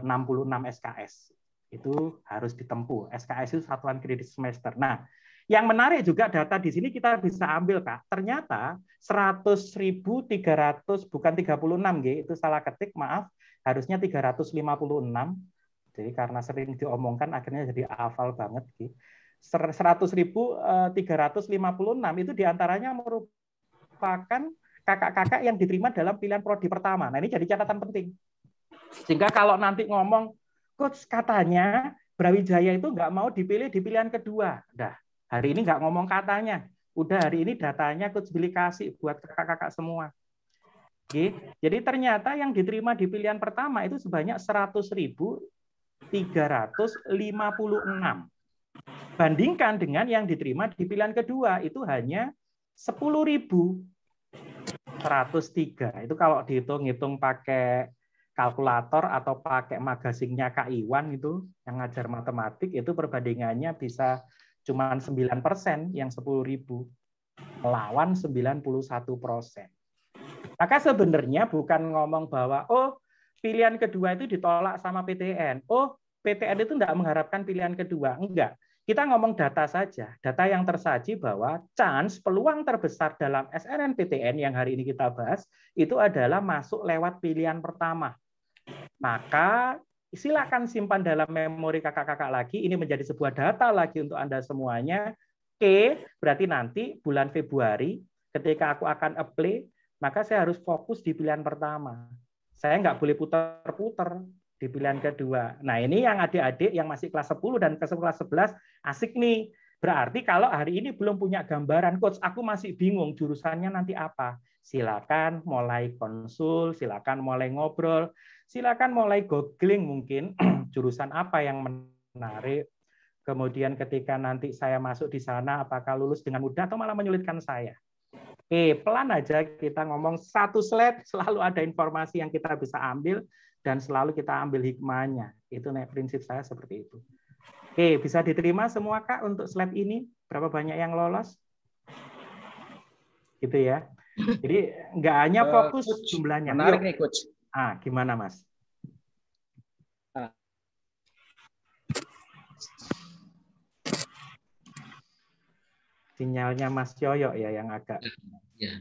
eh, SKS itu harus ditempuh. SKS itu satuan kredit semester. Nah, yang menarik juga data di sini kita bisa ambil, Kak. Ternyata 100.300 bukan 36 G, itu salah ketik, maaf, harusnya 356. Jadi karena sering diomongkan akhirnya jadi hafal banget G. 100.356 eh, itu diantaranya merupakan merupakan kakak-kakak yang diterima dalam pilihan prodi pertama. Nah, ini jadi catatan penting. Sehingga kalau nanti ngomong, coach katanya Brawijaya itu nggak mau dipilih di pilihan kedua. Dah, hari ini nggak ngomong katanya. Udah hari ini datanya coach beli kasih buat kakak-kakak semua. Oke. Jadi ternyata yang diterima di pilihan pertama itu sebanyak 100.356. Bandingkan dengan yang diterima di pilihan kedua itu hanya 103. Itu kalau dihitung-hitung pakai kalkulator atau pakai magasingnya Kak Iwan itu yang ngajar matematik itu perbandingannya bisa cuma 9% yang 10.000 melawan 91%. Maka sebenarnya bukan ngomong bahwa oh pilihan kedua itu ditolak sama PTN. Oh, PTN itu tidak mengharapkan pilihan kedua. Enggak. Kita ngomong data saja, data yang tersaji bahwa chance peluang terbesar dalam SNNPTN yang hari ini kita bahas itu adalah masuk lewat pilihan pertama. Maka silakan simpan dalam memori kakak-kakak lagi. Ini menjadi sebuah data lagi untuk Anda semuanya. Oke, berarti nanti bulan Februari ketika aku akan apply, maka saya harus fokus di pilihan pertama. Saya nggak boleh putar-putar di pilihan kedua. Nah, ini yang adik-adik yang masih kelas 10 dan kelas 11 asik nih. Berarti kalau hari ini belum punya gambaran, coach, aku masih bingung jurusannya nanti apa. Silakan mulai konsul, silakan mulai ngobrol, silakan mulai googling mungkin jurusan apa yang menarik. Kemudian ketika nanti saya masuk di sana, apakah lulus dengan mudah atau malah menyulitkan saya? Oke, pelan aja kita ngomong satu slide, selalu ada informasi yang kita bisa ambil dan selalu kita ambil hikmahnya. Itu naik prinsip saya seperti itu. Oke, bisa diterima semua Kak untuk slide ini? Berapa banyak yang lolos? Gitu ya. Jadi nggak hanya eh, fokus uh, jumlahnya. Menarik nih coach. Ah, gimana Mas? Sinyalnya Mas coyok ya yang agak. Ya. ya.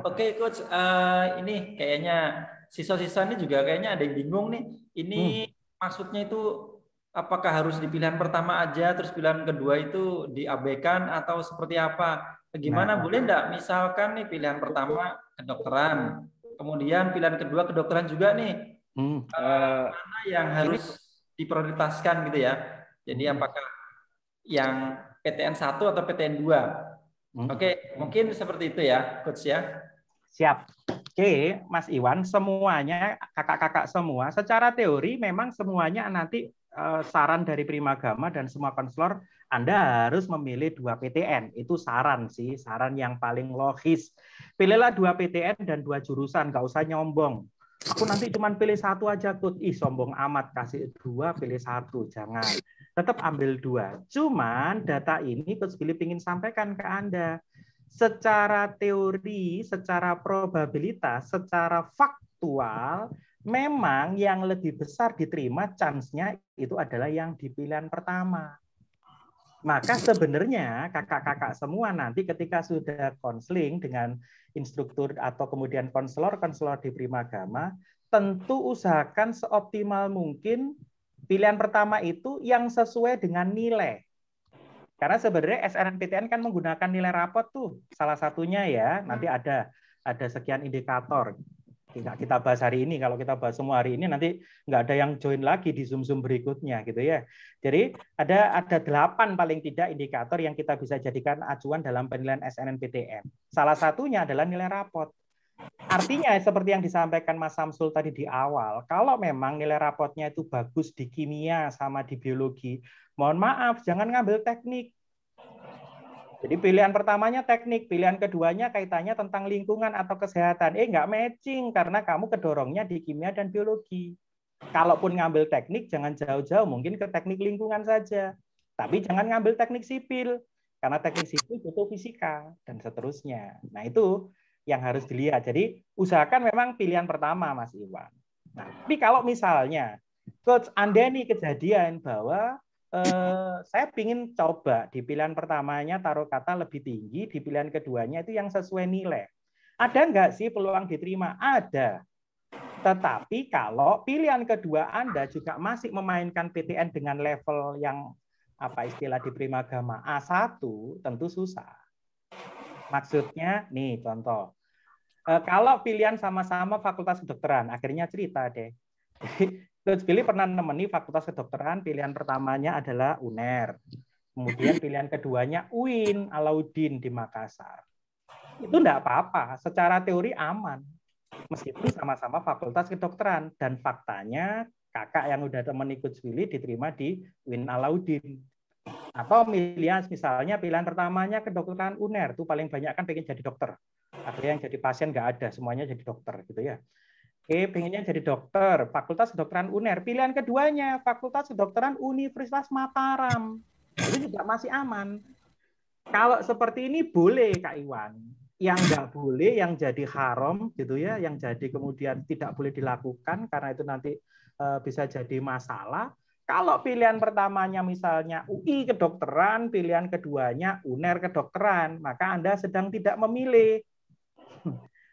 Oke okay, coach, uh, ini kayaknya siswa-siswa ini juga kayaknya ada yang bingung nih. Ini hmm. maksudnya itu apakah harus di pilihan pertama aja, terus pilihan kedua itu diabaikan atau seperti apa? Gimana nah. boleh enggak? Misalkan nih pilihan pertama kedokteran, kemudian pilihan kedua kedokteran juga nih. Hmm. Uh, mana yang harus diprioritaskan gitu ya? Jadi hmm. apakah yang PTN 1 atau PTN 2? Hmm. Oke, mungkin seperti itu ya, coach ya. Siap. Oke, Mas Iwan, semuanya kakak-kakak semua secara teori memang semuanya nanti eh, saran dari Prima Gama dan semua konselor, Anda harus memilih dua PTN. Itu saran sih, saran yang paling logis. Pilihlah dua PTN dan dua jurusan, nggak usah nyombong. Aku nanti cuma pilih satu aja, Kut. Ih, sombong amat, kasih dua, pilih satu. Jangan. Tetap ambil dua. Cuman data ini Coach Billy ingin sampaikan ke Anda secara teori, secara probabilitas, secara faktual, memang yang lebih besar diterima chance-nya itu adalah yang di pilihan pertama. Maka sebenarnya kakak-kakak semua nanti ketika sudah konseling dengan instruktur atau kemudian konselor-konselor di Primagama, tentu usahakan seoptimal mungkin pilihan pertama itu yang sesuai dengan nilai karena sebenarnya SNMPTN kan menggunakan nilai rapot tuh salah satunya ya. Nanti hmm. ada ada sekian indikator. tidak kita bahas hari ini. Kalau kita bahas semua hari ini nanti nggak ada yang join lagi di zoom-zoom berikutnya gitu ya. Jadi ada ada delapan paling tidak indikator yang kita bisa jadikan acuan dalam penilaian SNMPTN. Salah satunya adalah nilai rapot. Artinya seperti yang disampaikan Mas Samsul tadi di awal, kalau memang nilai rapotnya itu bagus di kimia sama di biologi, Mohon maaf, jangan ngambil teknik. Jadi pilihan pertamanya teknik, pilihan keduanya kaitannya tentang lingkungan atau kesehatan. Eh, nggak matching karena kamu kedorongnya di kimia dan biologi. Kalaupun ngambil teknik, jangan jauh-jauh, mungkin ke teknik lingkungan saja. Tapi jangan ngambil teknik sipil, karena teknik sipil butuh fisika, dan seterusnya. Nah, itu yang harus dilihat. Jadi, usahakan memang pilihan pertama, Mas Iwan. Nah, tapi kalau misalnya Coach Andeni kejadian bahwa Eh, saya ingin coba di pilihan pertamanya taruh kata lebih tinggi, di pilihan keduanya itu yang sesuai nilai. Ada nggak sih peluang diterima? Ada. Tetapi kalau pilihan kedua Anda juga masih memainkan PTN dengan level yang apa istilah di prima gama A1, tentu susah. Maksudnya, nih contoh. Eh, kalau pilihan sama-sama fakultas kedokteran, akhirnya cerita deh. Coach Billy pernah nemeni Fakultas Kedokteran, pilihan pertamanya adalah UNER. Kemudian pilihan keduanya UIN, Alauddin di Makassar. Itu enggak apa-apa, secara teori aman. Meskipun sama-sama Fakultas Kedokteran dan faktanya kakak yang udah temen ikut Billy diterima di UIN Alauddin. Atau pilihan misalnya pilihan pertamanya kedokteran UNER itu paling banyak kan pengen jadi dokter. Ada yang jadi pasien nggak ada, semuanya jadi dokter gitu ya. Oke, pengennya jadi dokter, Fakultas Kedokteran UNER. Pilihan keduanya, Fakultas Kedokteran Universitas Mataram. Itu juga masih aman. Kalau seperti ini boleh, Kak Iwan. Yang nggak boleh, yang jadi haram, gitu ya, yang jadi kemudian tidak boleh dilakukan karena itu nanti eh, bisa jadi masalah. Kalau pilihan pertamanya misalnya UI kedokteran, pilihan keduanya UNER kedokteran, maka Anda sedang tidak memilih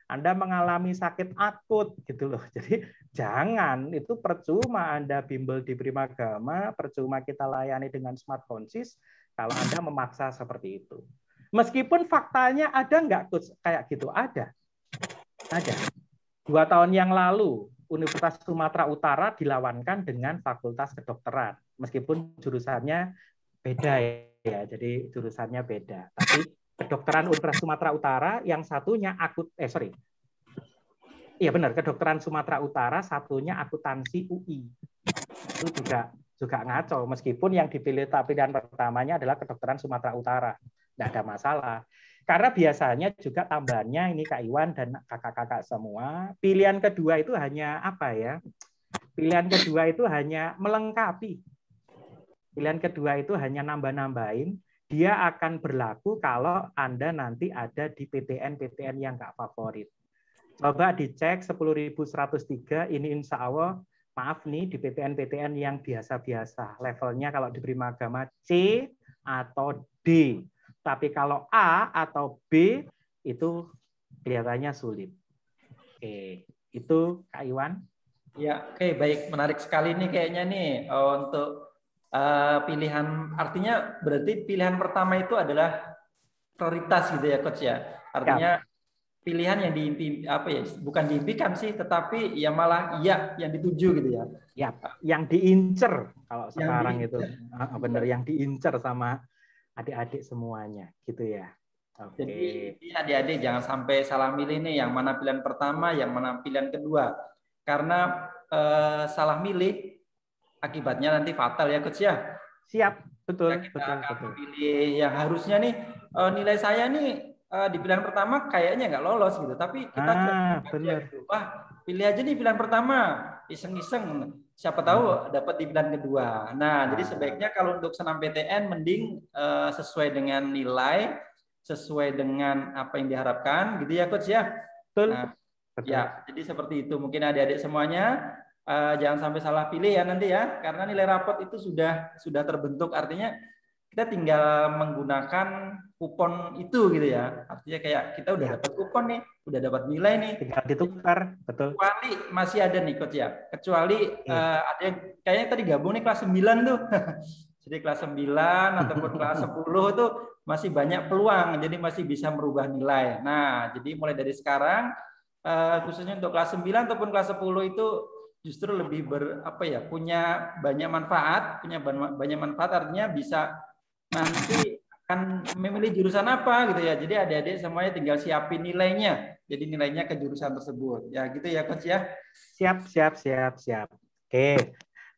anda mengalami sakit akut gitu loh. Jadi jangan itu percuma Anda bimbel di Primagama, percuma kita layani dengan smart consist kalau Anda memaksa seperti itu. Meskipun faktanya ada nggak coach kayak gitu? Ada. Ada. Dua tahun yang lalu, Universitas Sumatera Utara dilawankan dengan Fakultas Kedokteran. Meskipun jurusannya beda ya, jadi jurusannya beda. Tapi kedokteran Universitas Sumatera Utara, yang satunya akut eh sorry. Iya benar, kedokteran Sumatera Utara, satunya akuntansi UI. Itu juga juga ngaco meskipun yang dipilih tapi dan pertamanya adalah kedokteran Sumatera Utara. Tidak ada masalah. Karena biasanya juga tambahannya ini Kak Iwan dan kakak-kakak semua, pilihan kedua itu hanya apa ya? Pilihan kedua itu hanya melengkapi. Pilihan kedua itu hanya nambah-nambahin dia akan berlaku kalau Anda nanti ada di PTN-PTN yang nggak favorit. Coba dicek 10.103, ini insya Allah, maaf nih, di PTN-PTN yang biasa-biasa. Levelnya kalau di Agama C atau D. Tapi kalau A atau B, itu kelihatannya sulit. Oke, itu Kak Iwan. Ya, oke, baik. Menarik sekali nih kayaknya nih eh, untuk Eh, pilihan artinya berarti pilihan pertama itu adalah prioritas gitu ya coach ya. Artinya ya. pilihan yang diimpi apa ya? Bukan diimpikan sih, tetapi ya malah iya yang dituju gitu ya. Ya, yang diincer kalau yang sekarang diincer. itu benar yang diincer sama adik-adik semuanya gitu ya. Okay. Jadi adik-adik jangan sampai salah milih nih yang mana pilihan pertama, yang mana pilihan kedua. Karena eh, salah milih akibatnya nanti fatal ya coach ya. Siap, betul. Ya, kita betul, akan betul. pilih yang harusnya nih eh, nilai saya nih eh, di pilihan pertama kayaknya nggak lolos gitu, tapi kita ah, coba gitu. Wah, pilih aja nih pilihan pertama, iseng-iseng. Siapa tahu hmm. dapat di pilihan kedua. Nah, ah. jadi sebaiknya kalau untuk senam PTN mending eh, sesuai dengan nilai, sesuai dengan apa yang diharapkan, gitu ya coach ya. Betul. Nah, Betul. Ya, jadi seperti itu. Mungkin adik-adik semuanya uh, jangan sampai salah pilih ya nanti ya karena nilai rapot itu sudah sudah terbentuk artinya kita tinggal menggunakan kupon itu gitu ya artinya kayak kita udah ya. dapat kupon nih udah dapat nilai nih tinggal ditukar betul kecuali masih ada nih coach ya kecuali uh, ada yang kayaknya tadi gabung nih kelas 9 tuh jadi kelas 9 ataupun kelas 10 tuh masih banyak peluang jadi masih bisa merubah nilai nah jadi mulai dari sekarang eh, khususnya untuk kelas 9 ataupun kelas 10 itu justru lebih ber apa ya punya banyak manfaat punya banyak manfaat artinya bisa nanti akan memilih jurusan apa gitu ya jadi adik-adik semuanya tinggal siapin nilainya jadi nilainya ke jurusan tersebut ya gitu ya coach ya siap siap siap siap oke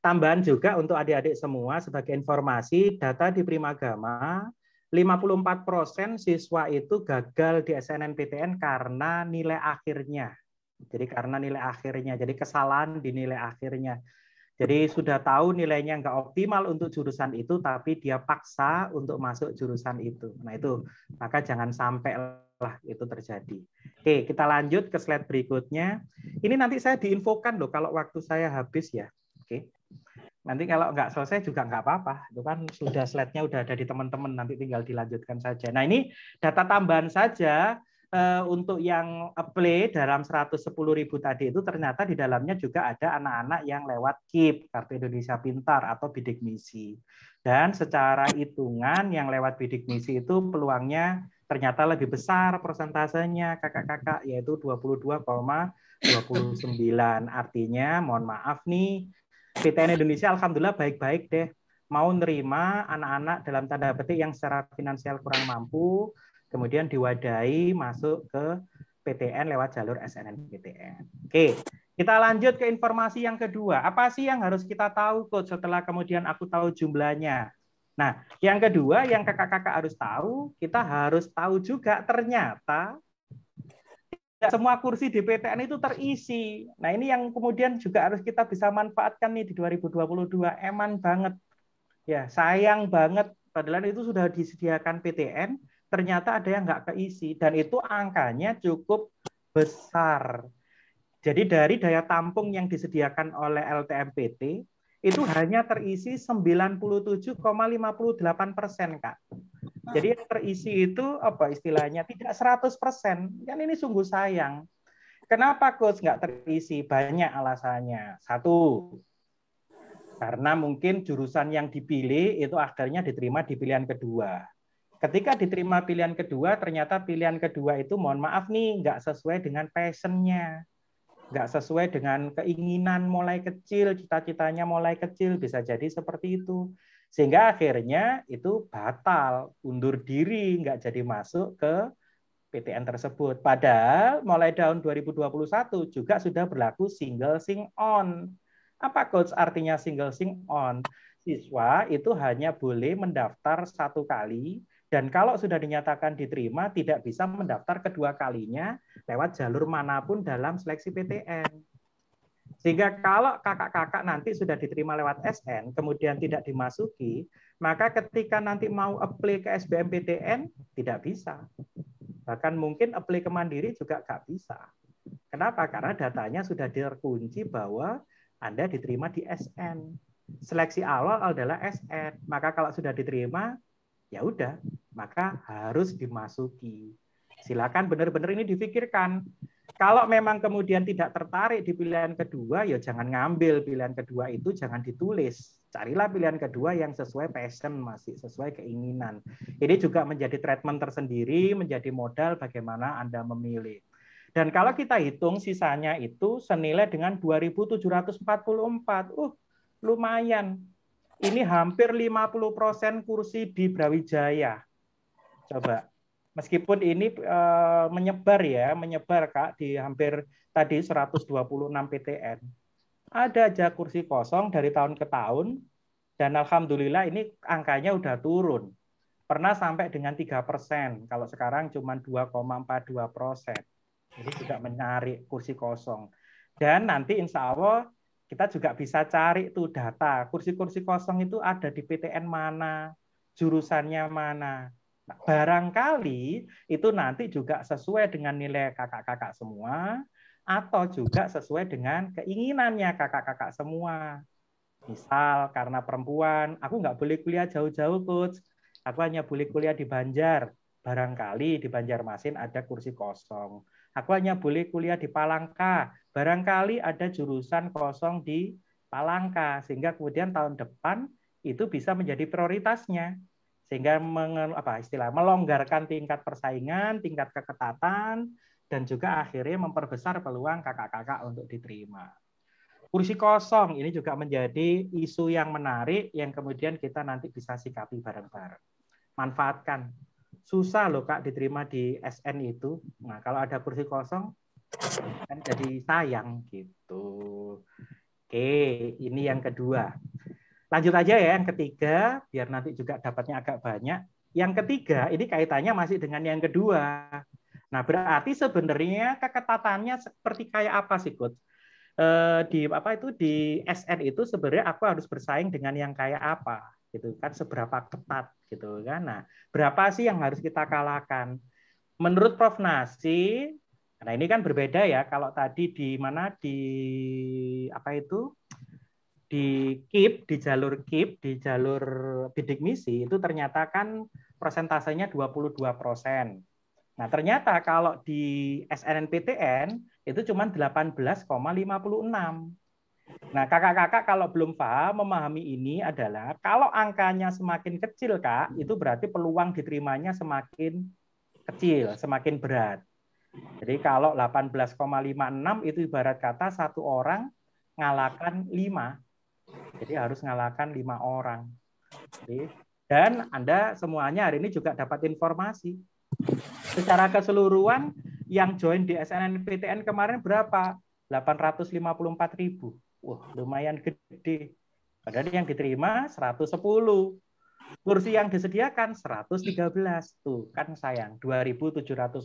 tambahan juga untuk adik-adik semua sebagai informasi data di Primagama 54% siswa itu gagal di SNMPTN karena nilai akhirnya jadi karena nilai akhirnya, jadi kesalahan di nilai akhirnya. Jadi sudah tahu nilainya nggak optimal untuk jurusan itu, tapi dia paksa untuk masuk jurusan itu. Nah itu, maka jangan sampai lah itu terjadi. Oke, kita lanjut ke slide berikutnya. Ini nanti saya diinfokan loh kalau waktu saya habis ya. Oke. Nanti kalau nggak selesai juga nggak apa-apa. Itu kan sudah slide-nya udah ada di teman-teman, nanti tinggal dilanjutkan saja. Nah ini data tambahan saja Eh, untuk yang play dalam ribu tadi itu ternyata di dalamnya juga ada anak-anak yang lewat KIP, Kartu Indonesia Pintar atau bidik misi. Dan secara hitungan yang lewat bidik misi itu peluangnya ternyata lebih besar persentasenya kakak-kakak yaitu 22,29. Artinya mohon maaf nih PTN Indonesia alhamdulillah baik-baik deh mau nerima anak-anak dalam tanda petik yang secara finansial kurang mampu kemudian diwadai masuk ke PTN lewat jalur SNMPTN. Oke, kita lanjut ke informasi yang kedua. Apa sih yang harus kita tahu, kok setelah kemudian aku tahu jumlahnya? Nah, yang kedua yang kakak-kakak harus tahu, kita harus tahu juga ternyata tidak semua kursi di PTN itu terisi. Nah, ini yang kemudian juga harus kita bisa manfaatkan nih di 2022. Eman banget. Ya, sayang banget. Padahal itu sudah disediakan PTN, ternyata ada yang nggak keisi dan itu angkanya cukup besar. Jadi dari daya tampung yang disediakan oleh LTMPT itu hanya terisi 97,58 persen, Kak. Jadi yang terisi itu apa istilahnya tidak 100 persen. Kan ini sungguh sayang. Kenapa coach nggak terisi? Banyak alasannya. Satu, karena mungkin jurusan yang dipilih itu akhirnya diterima di pilihan kedua. Ketika diterima pilihan kedua, ternyata pilihan kedua itu mohon maaf nih, nggak sesuai dengan passionnya. Nggak sesuai dengan keinginan mulai kecil, cita-citanya mulai kecil, bisa jadi seperti itu. Sehingga akhirnya itu batal, undur diri, nggak jadi masuk ke PTN tersebut. Padahal mulai tahun 2021 juga sudah berlaku single sing on. Apa coach artinya single sing on? Siswa itu hanya boleh mendaftar satu kali dan kalau sudah dinyatakan diterima, tidak bisa mendaftar kedua kalinya lewat jalur manapun dalam seleksi PTN. Sehingga kalau kakak-kakak nanti sudah diterima lewat SN, kemudian tidak dimasuki, maka ketika nanti mau apply ke SBMPTN, tidak bisa. Bahkan mungkin apply ke Mandiri juga nggak bisa. Kenapa? Karena datanya sudah terkunci bahwa Anda diterima di SN. Seleksi awal adalah SN. Maka kalau sudah diterima, ya udah maka harus dimasuki silakan benar-benar ini difikirkan kalau memang kemudian tidak tertarik di pilihan kedua ya jangan ngambil pilihan kedua itu jangan ditulis carilah pilihan kedua yang sesuai passion masih sesuai keinginan ini juga menjadi treatment tersendiri menjadi modal bagaimana anda memilih dan kalau kita hitung sisanya itu senilai dengan 2744. Uh, lumayan ini hampir 50% kursi di Brawijaya. Coba. Meskipun ini e, menyebar ya, menyebar Kak di hampir tadi 126 PTN. Ada aja kursi kosong dari tahun ke tahun dan alhamdulillah ini angkanya udah turun. Pernah sampai dengan 3%, kalau sekarang cuma 2,42%. Jadi tidak menarik kursi kosong. Dan nanti insya Allah kita juga bisa cari tuh data kursi-kursi kosong itu ada di PTN mana, jurusannya mana. Nah, barangkali itu nanti juga sesuai dengan nilai kakak-kakak semua atau juga sesuai dengan keinginannya kakak-kakak semua. Misal karena perempuan, aku nggak boleh kuliah jauh-jauh, coach. Aku hanya boleh kuliah di Banjar. Barangkali di Banjarmasin ada kursi kosong. Aku hanya boleh kuliah di Palangka. Barangkali ada jurusan kosong di Palangka sehingga kemudian tahun depan itu bisa menjadi prioritasnya sehingga meng, apa istilah melonggarkan tingkat persaingan, tingkat keketatan dan juga akhirnya memperbesar peluang kakak-kakak untuk diterima. Kursi kosong ini juga menjadi isu yang menarik yang kemudian kita nanti bisa sikapi bareng-bareng. Manfaatkan susah loh kak diterima di SN itu. Nah kalau ada kursi kosong kan jadi sayang gitu. Oke, ini yang kedua. Lanjut aja ya yang ketiga, biar nanti juga dapatnya agak banyak. Yang ketiga, ini kaitannya masih dengan yang kedua. Nah, berarti sebenarnya keketatannya seperti kayak apa sih, Coach? Eh, di apa itu di SN itu sebenarnya aku harus bersaing dengan yang kayak apa? gitu kan seberapa ketat gitu kan nah berapa sih yang harus kita kalahkan menurut Prof Nasi nah ini kan berbeda ya kalau tadi di mana di apa itu di KIP di jalur KIP di jalur bidik misi itu ternyata kan persentasenya 22 persen nah ternyata kalau di SNNPTN itu cuma 18,56 Nah, kakak-kakak kalau belum paham memahami ini adalah kalau angkanya semakin kecil, Kak, hmm. itu berarti peluang diterimanya semakin kecil, semakin berat. Jadi kalau 18,56 itu ibarat kata satu orang ngalahkan 5. Jadi harus ngalahkan 5 orang. Jadi, dan Anda semuanya hari ini juga dapat informasi. Secara keseluruhan yang join di SNNPTN kemarin berapa? 854 ribu Wah, lumayan gede. Padahal yang diterima 110. Kursi yang disediakan 113. Tuh, kan sayang. 2744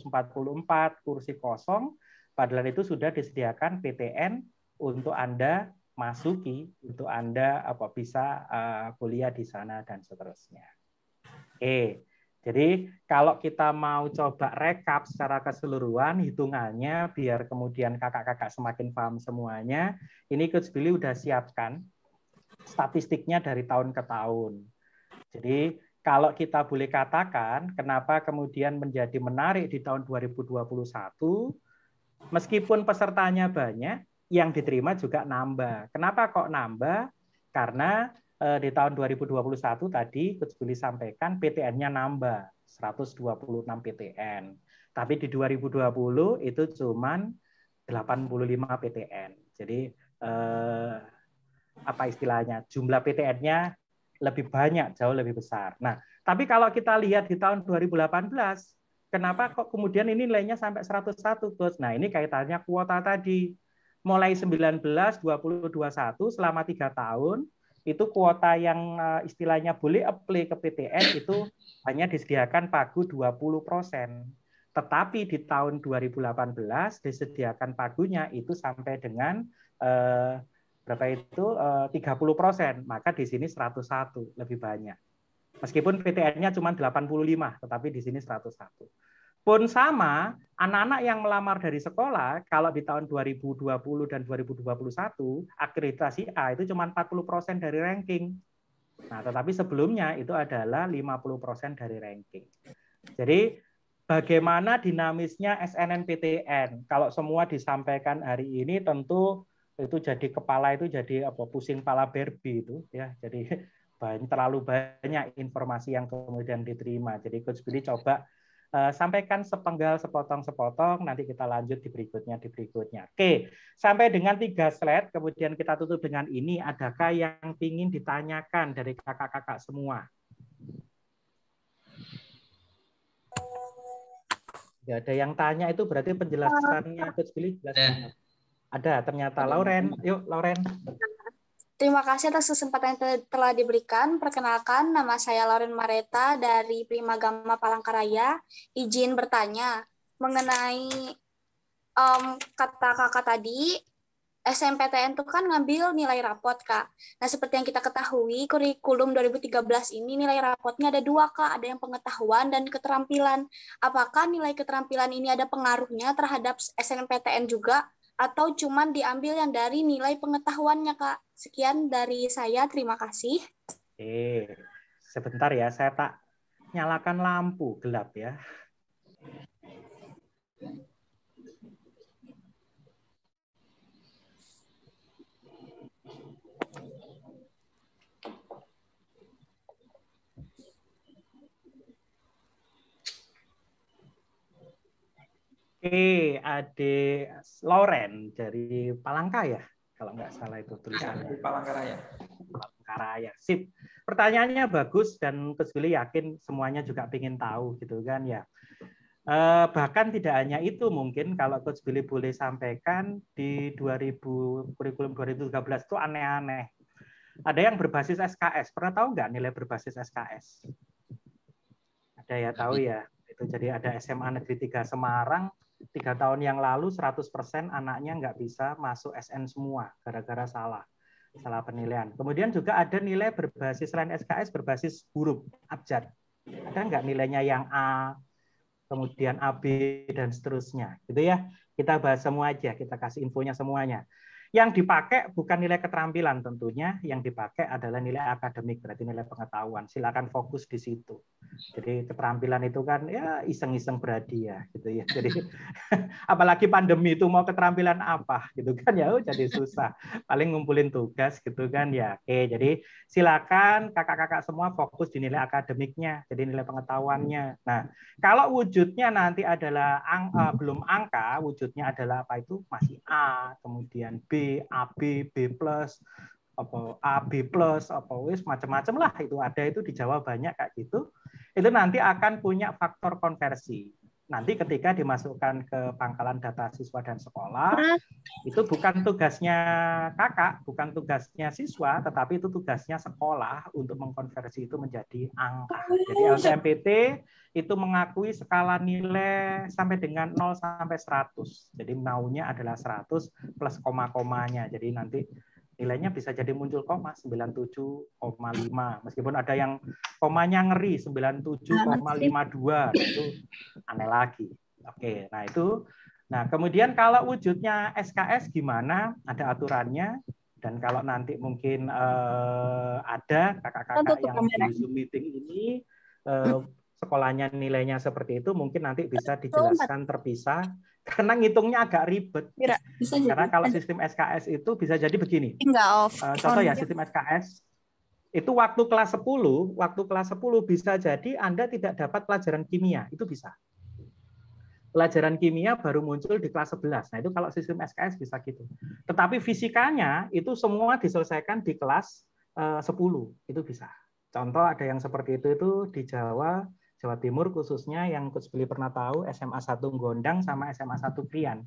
kursi kosong. Padahal itu sudah disediakan PTN untuk Anda masuki, untuk Anda apa bisa eh, kuliah di sana dan seterusnya. Oke. Jadi kalau kita mau coba rekap secara keseluruhan hitungannya biar kemudian kakak-kakak semakin paham semuanya, ini Coach Billy udah siapkan statistiknya dari tahun ke tahun. Jadi kalau kita boleh katakan kenapa kemudian menjadi menarik di tahun 2021 meskipun pesertanya banyak yang diterima juga nambah. Kenapa kok nambah? Karena Eh, di tahun 2021 tadi Coach Billy sampaikan PTN-nya nambah 126 PTN. Tapi di 2020 itu cuman 85 PTN. Jadi eh, apa istilahnya? Jumlah PTN-nya lebih banyak, jauh lebih besar. Nah, tapi kalau kita lihat di tahun 2018, kenapa kok kemudian ini nilainya sampai 101, Coach? Nah, ini kaitannya kuota tadi. Mulai 19, 20, 21 selama tiga tahun, itu kuota yang eh, istilahnya boleh apply ke PTN itu hanya disediakan pagu 20 persen. Tetapi di tahun 2018 disediakan pagunya itu sampai dengan eh, berapa itu eh, 30 persen. Maka di sini 101 lebih banyak. Meskipun PTN-nya cuma 85, tetapi di sini 101. Pun sama, anak-anak yang melamar dari sekolah, kalau di tahun 2020 dan 2021, akreditasi A itu cuma 40% dari ranking. Nah, tetapi sebelumnya itu adalah 50% dari ranking. Jadi, bagaimana dinamisnya SNMPTN Kalau semua disampaikan hari ini, tentu itu jadi kepala itu jadi apa pusing pala berbi itu ya jadi banyak terlalu banyak informasi yang kemudian diterima jadi coach Billy coba Eh, sampaikan sepenggal, sepotong-sepotong, nanti kita lanjut di berikutnya, di berikutnya. Oke, sampai dengan tiga slide, kemudian kita tutup dengan ini, adakah yang ingin ditanyakan dari kakak-kakak semua? Ya, ada yang tanya itu berarti penjelasannya eh. Coach Billy jelas. Eh. Ada ternyata Lauren. Yuk Lauren. Terima kasih atas kesempatan yang telah diberikan. Perkenalkan, nama saya Lauren Mareta dari Prima Gamma Palangkaraya. Izin bertanya mengenai um, kata kakak tadi, SMPTN itu kan ngambil nilai rapot, Kak. Nah, seperti yang kita ketahui, kurikulum 2013 ini nilai rapotnya ada dua, Kak. Ada yang pengetahuan dan keterampilan. Apakah nilai keterampilan ini ada pengaruhnya terhadap SNPTN juga? atau cuman diambil yang dari nilai pengetahuannya kak sekian dari saya terima kasih eh sebentar ya saya tak nyalakan lampu gelap ya Ade Loren dari Palangka ya, kalau nggak salah itu tulisannya. Iya, dari Palangkaraya. Palangkaraya. Sip. Pertanyaannya bagus dan Gus yakin semuanya juga ingin tahu gitu kan ya. Eh, bahkan tidak hanya itu mungkin kalau Coach Billy boleh sampaikan di 2000 kurikulum 2013 itu aneh-aneh. Ada yang berbasis SKS. Pernah tahu nggak nilai berbasis SKS? Ada ya tahu ya. Itu jadi ada SMA Negeri 3 Semarang tiga tahun yang lalu 100% anaknya nggak bisa masuk SN semua gara-gara salah salah penilaian. Kemudian juga ada nilai berbasis selain SKS berbasis huruf abjad. Ada nggak nilainya yang A, kemudian AB dan seterusnya, gitu ya. Kita bahas semua aja, kita kasih infonya semuanya. Yang dipakai bukan nilai keterampilan tentunya, yang dipakai adalah nilai akademik, berarti nilai pengetahuan. Silakan fokus di situ. Jadi keterampilan itu kan ya iseng-iseng berhadiah gitu ya. Jadi apalagi pandemi itu mau keterampilan apa gitu kan ya oh, jadi susah. Paling ngumpulin tugas gitu kan ya. Oke, jadi silakan kakak-kakak semua fokus di nilai akademiknya, jadi nilai pengetahuannya. Nah, kalau wujudnya nanti adalah ang uh, belum angka, wujudnya adalah apa itu masih A, kemudian B, AB, B+, apa A B plus apa wis macam-macam lah itu ada itu di Jawa banyak kayak gitu itu nanti akan punya faktor konversi nanti ketika dimasukkan ke pangkalan data siswa dan sekolah itu bukan tugasnya kakak bukan tugasnya siswa tetapi itu tugasnya sekolah untuk mengkonversi itu menjadi angka oh, jadi iya. LCMPT itu mengakui skala nilai sampai dengan 0 sampai 100 jadi maunya adalah 100 plus koma-komanya jadi nanti nilainya bisa jadi muncul koma 97,5 meskipun ada yang komanya ngeri 97,52 nah, itu aneh lagi oke nah itu nah kemudian kalau wujudnya SKS gimana ada aturannya dan kalau nanti mungkin uh, ada kakak-kakak yang di Zoom meeting ini uh, sekolahnya nilainya seperti itu mungkin nanti bisa dijelaskan terpisah karena ngitungnya agak ribet. karena kalau kan sistem SKS itu bisa jadi begini. Eh, contoh ya sistem SKS itu waktu kelas 10, waktu kelas 10 bisa jadi Anda tidak dapat pelajaran kimia, itu bisa. Pelajaran kimia baru muncul di kelas 11. Nah, itu kalau sistem SKS bisa gitu. Tetapi fisikanya itu semua diselesaikan di kelas eh, uh, 10, itu bisa. Contoh ada yang seperti itu itu di Jawa Jawa Timur khususnya yang Coach Billy pernah tahu SMA 1 Gondang sama SMA 1 Krian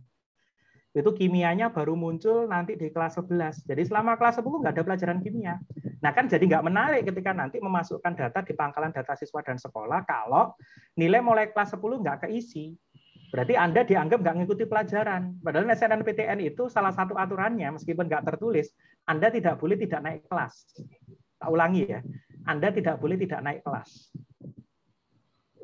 Itu kimianya baru muncul nanti di kelas 11. Jadi selama kelas 10 nggak ada pelajaran kimia. Nah kan jadi nggak menarik ketika nanti memasukkan data di pangkalan data siswa dan sekolah kalau nilai mulai kelas 10 nggak keisi. Berarti Anda dianggap nggak mengikuti pelajaran. Padahal SNMPTN itu salah satu aturannya, meskipun nggak tertulis, Anda tidak boleh tidak naik kelas. Tak ulangi ya, Anda tidak boleh tidak naik kelas.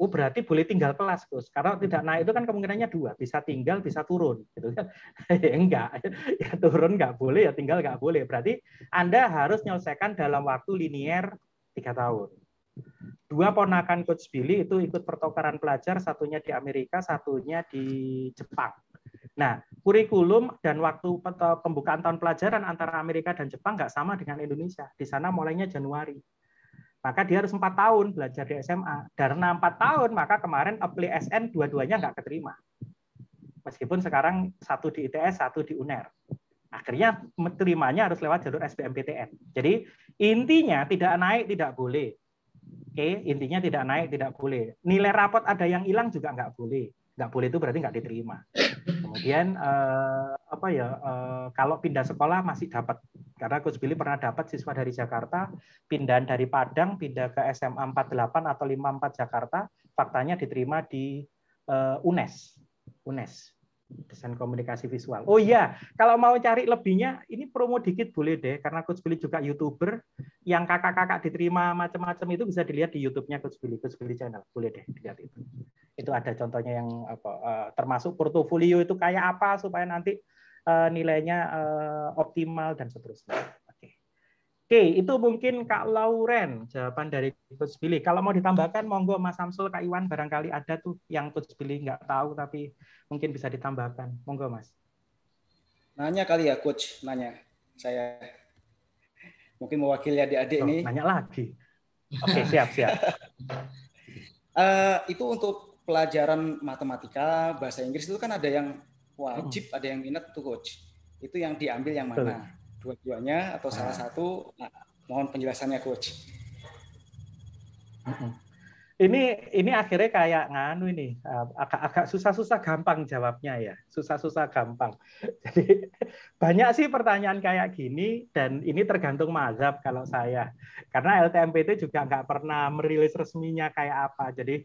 Oh berarti boleh tinggal kelas Gus. Karena tidak naik itu kan kemungkinannya dua, bisa tinggal, bisa turun, gitu kan? ya, enggak, ya turun enggak boleh, ya tinggal enggak boleh. Berarti Anda harus menyelesaikan dalam waktu linier tiga tahun. Dua ponakan Coach Billy itu ikut pertukaran pelajar, satunya di Amerika, satunya di Jepang. Nah, kurikulum dan waktu pembukaan tahun pelajaran antara Amerika dan Jepang nggak sama dengan Indonesia. Di sana mulainya Januari maka dia harus empat tahun belajar di SMA. Karena empat tahun, maka kemarin apply SN dua-duanya nggak keterima. Meskipun sekarang satu di ITS, satu di UNER. Akhirnya terimanya harus lewat jalur SBMPTN. Jadi intinya tidak naik tidak boleh. Oke, intinya tidak naik tidak boleh. Nilai rapot ada yang hilang juga nggak boleh. Nggak boleh itu berarti nggak diterima. Kemudian uh, apa ya uh, kalau pindah sekolah masih dapat karena Gus Billy pernah dapat siswa dari Jakarta pindahan dari Padang pindah ke SMA 48 atau 54 Jakarta faktanya diterima di uh, UNES. UNES desain komunikasi visual. Oh iya, kalau mau cari lebihnya, ini promo dikit boleh deh, karena Coach Billy juga YouTuber, yang kakak-kakak diterima macam-macam itu bisa dilihat di YouTube-nya Coach Billy, Coach Billy Channel, boleh deh dilihat itu. Itu ada contohnya yang apa, eh, termasuk portofolio itu kayak apa supaya nanti eh, nilainya eh, optimal dan seterusnya. Oke, itu mungkin Kak Lauren jawaban dari Coach Billy. Kalau mau ditambahkan, monggo Mas Samsul, Kak Iwan, barangkali ada tuh yang Coach Billy nggak tahu, tapi mungkin bisa ditambahkan. Monggo Mas. Nanya kali ya Coach, nanya. Saya mungkin mewakili adik-adik oh, ini. Nanya lagi. Oke, siap, siap. uh, itu untuk pelajaran matematika, bahasa Inggris itu kan ada yang wajib, oh. ada yang minat tuh Coach. Itu yang diambil yang mana? Betul dua-duanya atau salah ah. satu nah, mohon penjelasannya coach ini ini akhirnya kayak nganu ini agak-agak eh, susah-susah gampang jawabnya ya susah-susah gampang jadi banyak sih pertanyaan kayak gini dan ini tergantung mazhab kalau saya karena LTMPT juga nggak pernah merilis resminya kayak apa jadi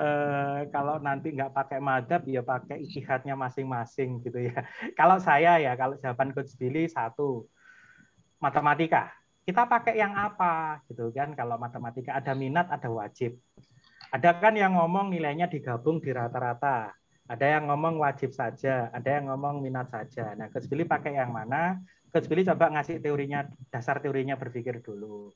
Eh, kalau nanti nggak pakai madhab ya pakai ijtihadnya masing-masing gitu ya. Kalau saya ya kalau jawaban Coach Billy satu matematika. Kita pakai yang apa gitu kan kalau matematika ada minat ada wajib. Ada kan yang ngomong nilainya digabung di rata-rata. Ada yang ngomong wajib saja, ada yang ngomong minat saja. Nah, Coach Billy pakai yang mana? Coach Billy coba ngasih teorinya, dasar teorinya berpikir dulu.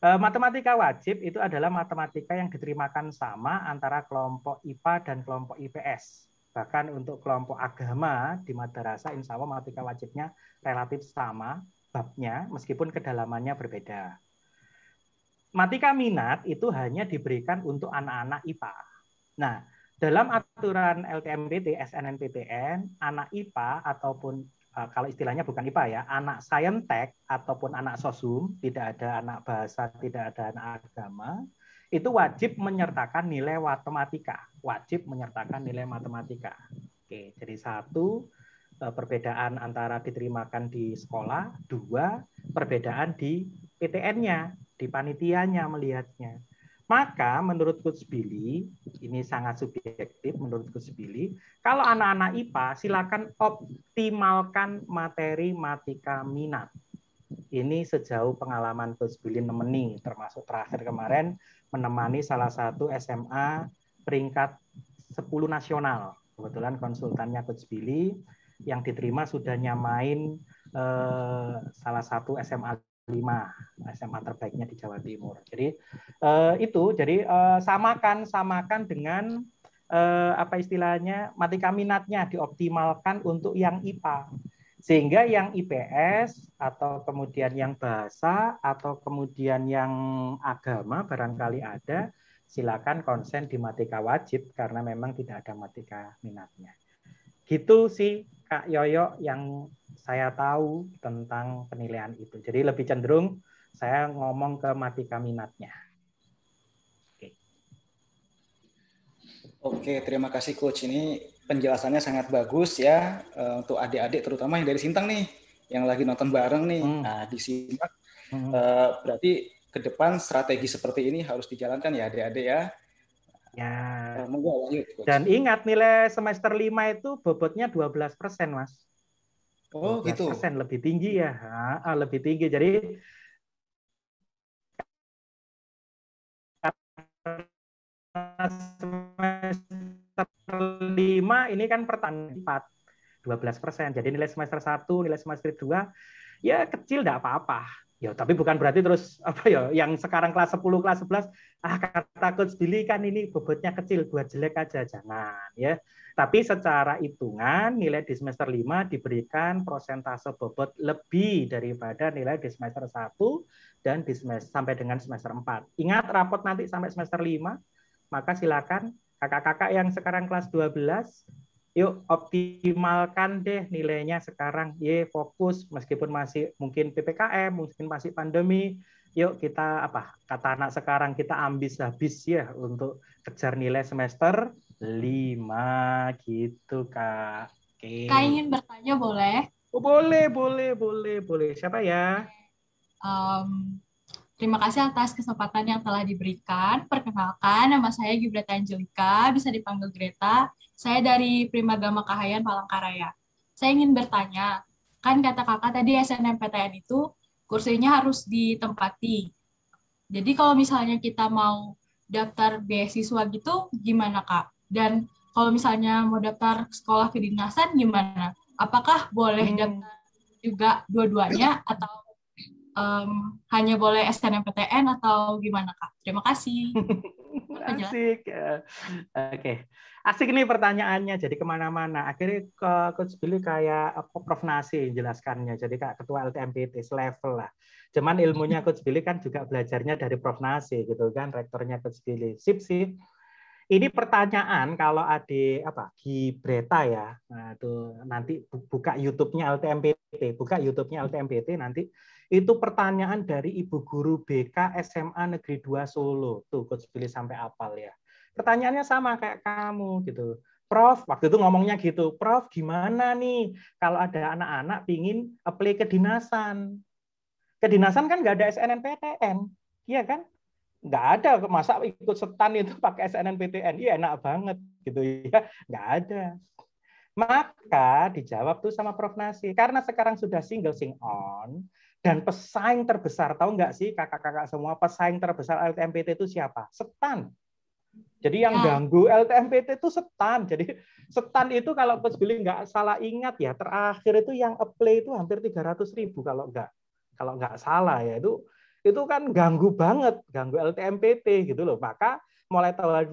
Eh, matematika wajib itu adalah matematika yang diterimakan sama antara kelompok IPA dan kelompok IPS. Bahkan untuk kelompok agama di madrasah, insya Allah matematika wajibnya relatif sama babnya, meskipun kedalamannya berbeda. Matika minat itu hanya diberikan untuk anak-anak IPA. Nah, dalam aturan LTMPT, SNMPTN, anak IPA ataupun Eh, kalau istilahnya bukan IPA ya, anak saintek ataupun anak sosum, tidak ada anak bahasa, tidak ada anak agama, itu wajib menyertakan nilai matematika, wajib menyertakan nilai matematika. Oke, jadi satu eh, perbedaan antara diterimakan di sekolah, dua perbedaan di PTN-nya, di panitianya melihatnya. Maka menurut Coach Billy, ini sangat subjektif menurut Coach Billy, kalau anak-anak IPA silakan optimalkan materi matika minat. Ini sejauh pengalaman Coach Billy nemeni, termasuk terakhir kemarin menemani salah satu SMA peringkat 10 nasional. Kebetulan konsultannya Coach Billy yang diterima sudah nyamain eh, salah satu SMA 5 SMA terbaiknya di Jawa Timur. Jadi eh, itu jadi eh, samakan samakan dengan eh, apa istilahnya matika minatnya dioptimalkan untuk yang IPA. Sehingga yang IPS atau kemudian yang bahasa atau kemudian yang agama barangkali ada silakan konsen di matika wajib karena memang tidak ada matika minatnya. Gitu sih Kak Yoyo yang saya tahu tentang penilaian itu. Jadi lebih cenderung saya ngomong ke mati minatnya. Oke, Oke terima kasih coach. Ini penjelasannya sangat bagus ya eh, untuk adik-adik terutama yang dari Sintang nih, yang lagi nonton bareng nih. Hmm. Nah, disimak. Hmm. Eh, berarti ke depan strategi seperti ini harus dijalankan ya adik-adik ya. Ya. Eh, Dan ingat nilai semester 5 itu bobotnya 12 persen, Mas. Oh, gitu. Persen lebih tinggi ya, ha, ah, lebih tinggi. Jadi semester 5 ini kan pertanyaan 4, 12 persen. Jadi nilai semester 1, nilai semester 2, ya kecil tidak apa-apa Ya, tapi bukan berarti terus apa ya yang sekarang kelas 10, kelas 11 ah kata coach Billy kan ini bobotnya kecil buat jelek aja jangan ya. Tapi secara hitungan nilai di semester 5 diberikan persentase bobot lebih daripada nilai di semester 1 dan di semester, sampai dengan semester 4. Ingat rapot nanti sampai semester 5, maka silakan kakak-kakak yang sekarang kelas 12 yuk optimalkan deh nilainya sekarang. Ye fokus meskipun masih mungkin PPKM, mungkin masih pandemi, yuk kita apa? Kata anak sekarang kita ambis habis ya untuk kejar nilai semester lima gitu, Kak. Oke. Kak ingin bertanya boleh? Oh, boleh, boleh, boleh, boleh. Siapa ya? Um, Terima kasih atas kesempatan yang telah diberikan. Perkenalkan, nama saya Gibreta Angelika, bisa dipanggil Greta. Saya dari Primagama Kahayan Palangkaraya. Saya ingin bertanya, kan kata kakak tadi SNMPTN itu kursinya harus ditempati. Jadi kalau misalnya kita mau daftar beasiswa gitu, gimana kak? Dan kalau misalnya mau daftar sekolah kedinasan, gimana? Apakah boleh hmm. daftar juga dua-duanya atau um, hanya boleh SNMPTN atau gimana kak? Terima kasih. Asik. Ya. Oke, okay. asik nih pertanyaannya. Jadi kemana-mana. Akhirnya ke Coach Billy kayak eh, Prof Nasi jelaskannya. Jadi kak Ketua LTMPT level lah. Cuman ilmunya Coach Billy kan juga belajarnya dari Prof Nasi gitu kan, rektornya Coach Billy. Sip sip ini pertanyaan kalau ada apa Gibreta ya nah, itu nanti buka YouTube-nya LTMPT buka YouTube-nya LTMPT nanti itu pertanyaan dari ibu guru BK SMA Negeri 2 Solo tuh coach pilih sampai apal ya pertanyaannya sama kayak kamu gitu Prof, waktu itu ngomongnya gitu, Prof, gimana nih kalau ada anak-anak pingin apply ke dinasan, ke dinasan kan nggak ada SNMPTN, iya kan? nggak ada masa ikut setan itu pakai SNNPTN iya enak banget gitu ya nggak ada maka dijawab tuh sama Prof Nasi karena sekarang sudah single sing on dan pesaing terbesar tahu nggak sih kakak-kakak semua pesaing terbesar LTMPT itu siapa setan jadi yang ya. ganggu LTMPT itu setan jadi setan itu kalau Coach Billy nggak salah ingat ya terakhir itu yang apply itu hampir tiga ratus ribu kalau nggak kalau nggak salah ya itu itu kan ganggu banget, ganggu LTMPT gitu loh. Maka mulai tahun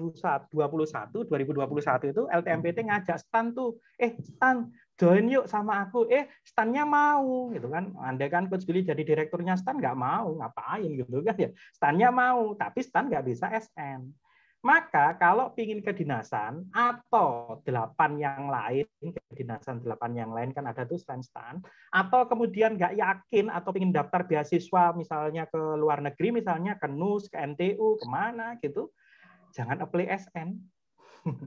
2021, 2021 itu LTMPT ngajak Stan tuh, eh Stan join yuk sama aku, eh Stannya mau gitu kan. anda kan Coach Billy jadi direkturnya Stan nggak mau, ngapain gitu kan ya. Stannya mau, tapi Stan nggak bisa SN. Maka kalau ingin kedinasan atau delapan yang lain, kedinasan delapan yang lain kan ada tuh stand stan, atau kemudian nggak yakin atau ingin daftar beasiswa misalnya ke luar negeri, misalnya ke NUS, ke NTU, kemana gitu, jangan apply SN.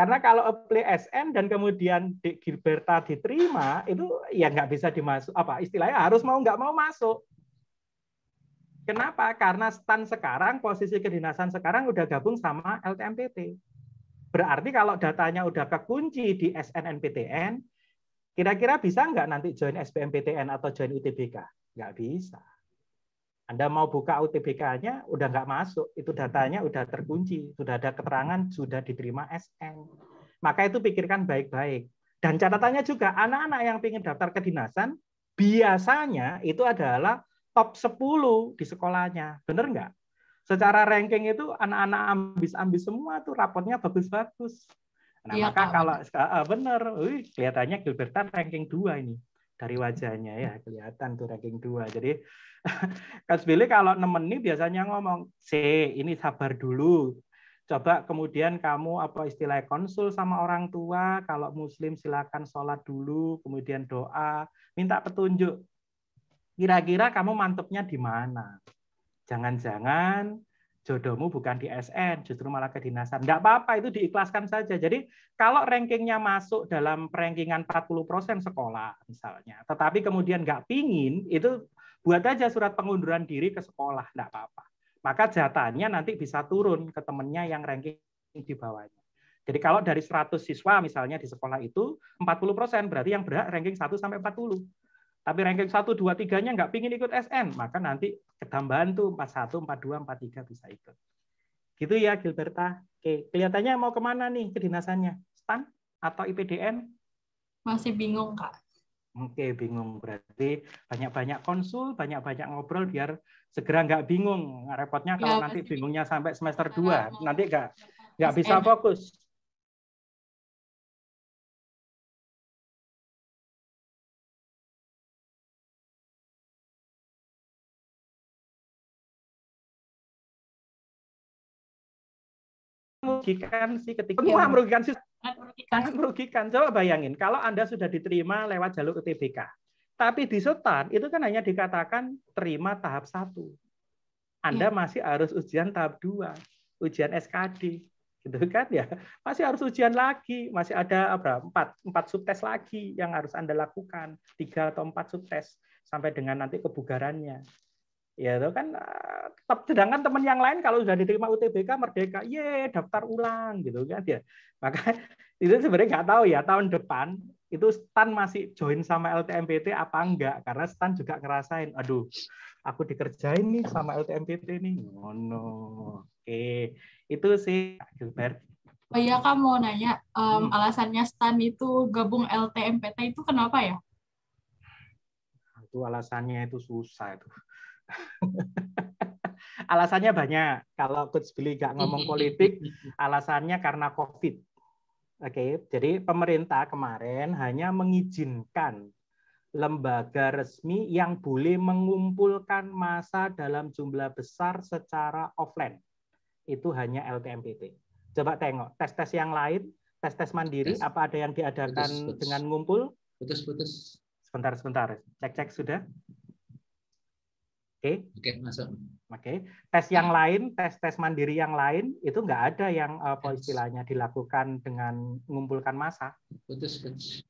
Karena kalau apply SN dan kemudian di Gilberta diterima, itu ya nggak bisa dimasuk, apa istilahnya harus mau nggak mau masuk. Kenapa? Karena stan sekarang, posisi kedinasan sekarang udah gabung sama LTMPT. Berarti kalau datanya udah kekunci di SNNPTN, kira-kira bisa nggak nanti join SBMPTN atau join UTBK? Nggak bisa. Anda mau buka UTBK-nya, udah nggak masuk. Itu datanya udah terkunci. Sudah ada keterangan, sudah diterima SN. Maka itu pikirkan baik-baik. Dan catatannya juga, anak-anak yang ingin daftar kedinasan, biasanya itu adalah top 10 di sekolahnya. Bener nggak? Secara ranking itu anak-anak ambis-ambis semua tuh rapotnya bagus-bagus. Nah, iya, maka kalau uh, bener, kelihatannya Gilberta ranking 2 ini dari wajahnya ya kelihatan tuh ranking 2. Jadi Kas Billy kalau ini biasanya ngomong, "C, ini sabar dulu. Coba kemudian kamu apa istilah konsul sama orang tua, kalau muslim silakan sholat dulu, kemudian doa, minta petunjuk Kira-kira kamu mantepnya di mana? Jangan-jangan jodohmu bukan di SN, justru malah ke dinasan. Enggak apa-apa, itu diikhlaskan saja. Jadi kalau rankingnya masuk dalam rankingan 40% sekolah misalnya, tetapi kemudian nggak pingin, itu buat aja surat pengunduran diri ke sekolah, enggak apa-apa. Maka jatahnya nanti bisa turun ke temennya yang ranking di bawahnya. Jadi kalau dari 100 siswa misalnya di sekolah itu 40 berarti yang berhak ranking 1 sampai 40 tapi ranking 1, 2, 3-nya nggak pingin ikut SN, maka nanti ketambahan tuh 41, 42, 43 bisa ikut. Gitu ya Gilberta. Oke, kelihatannya mau kemana nih kedinasannya? STAN atau IPDN? Masih bingung, Kak. Oke, bingung. Berarti banyak-banyak konsul, banyak-banyak ngobrol biar segera nggak bingung. Repotnya kalau ya, nanti bingungnya sampai semester 2. Nah, nah, nah. Nanti nggak nggak bisa fokus. merugikan sih ketika semua merugikan sih merugikan. merugikan. Coba bayangin kalau Anda sudah diterima lewat jalur UTBK. Tapi di Sultan itu kan hanya dikatakan terima tahap satu Anda ya. masih harus ujian tahap dua ujian SKD. Gitu kan ya. Masih harus ujian lagi, masih ada apa? empat empat subtes lagi yang harus Anda lakukan, tiga atau empat subtes sampai dengan nanti kebugarannya ya itu kan eh, tetap sedangkan teman yang lain kalau sudah diterima UTBK merdeka ye daftar ulang gitu kan ya maka itu sebenarnya nggak tahu ya tahun depan itu Stan masih join sama LTMPT apa enggak karena Stan juga ngerasain aduh aku dikerjain nih sama LTMPT nih oh oke itu sih Gilbert Oh iya kamu mau nanya um, alasannya Stan itu gabung LTMPT itu kenapa ya? Itu alasannya itu susah itu alasannya banyak. Kalau Coach Billy nggak ngomong politik, alasannya karena COVID. Oke, okay? jadi pemerintah kemarin hanya mengizinkan lembaga resmi yang boleh mengumpulkan massa dalam jumlah besar secara offline. Itu hanya LTMPT. Coba tengok tes-tes yang lain, tes-tes mandiri, tes. apa ada yang diadakan putus, putus. dengan ngumpul? Putus-putus. Sebentar, sebentar. Cek-cek sudah. Oke. Okay. Oke, okay, masuk. Oke. Okay. Tes yang hmm. lain, tes-tes mandiri yang lain itu nggak ada yang eh, apa istilahnya dilakukan dengan mengumpulkan massa. Putus, putus.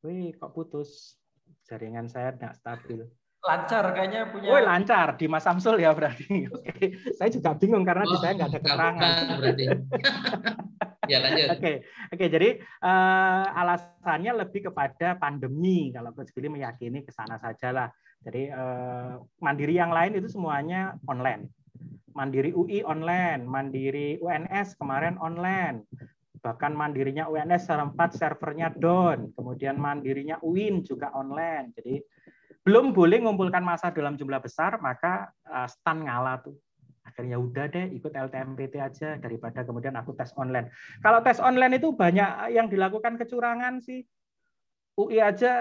Wih, kok putus? Jaringan saya nggak stabil. Lancar kayaknya punya. Woi, lancar di Mas Samsul ya berarti. Oke. Okay. Saya juga bingung karena oh, di saya nggak ada keterangan. Bukan, berarti. ya lanjut. Oke, okay. oke. Okay, jadi uh, alasannya lebih kepada pandemi. Kalau Gus Billy meyakini ke sana sajalah. Jadi eh, mandiri yang lain itu semuanya online. Mandiri UI online, mandiri UNS kemarin online. Bahkan mandirinya UNS serempat servernya down, kemudian mandirinya UIN juga online. Jadi belum boleh mengumpulkan masa dalam jumlah besar, maka eh, stan ngalah tuh. Akhirnya ya udah deh ikut LTMPT aja daripada kemudian aku tes online. Kalau tes online itu banyak yang dilakukan kecurangan sih UI aja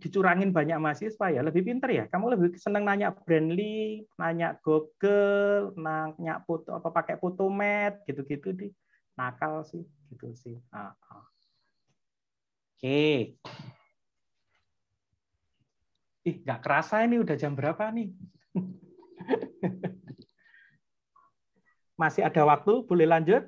dicurangin banyak mahasiswa ya lebih pinter ya kamu lebih senang nanya Brandly nanya Google nanya foto apa pakai fotomet gitu-gitu di nakal sih gitu sih ah, ah. oke okay. ih nggak kerasa ini udah jam berapa nih masih ada waktu boleh lanjut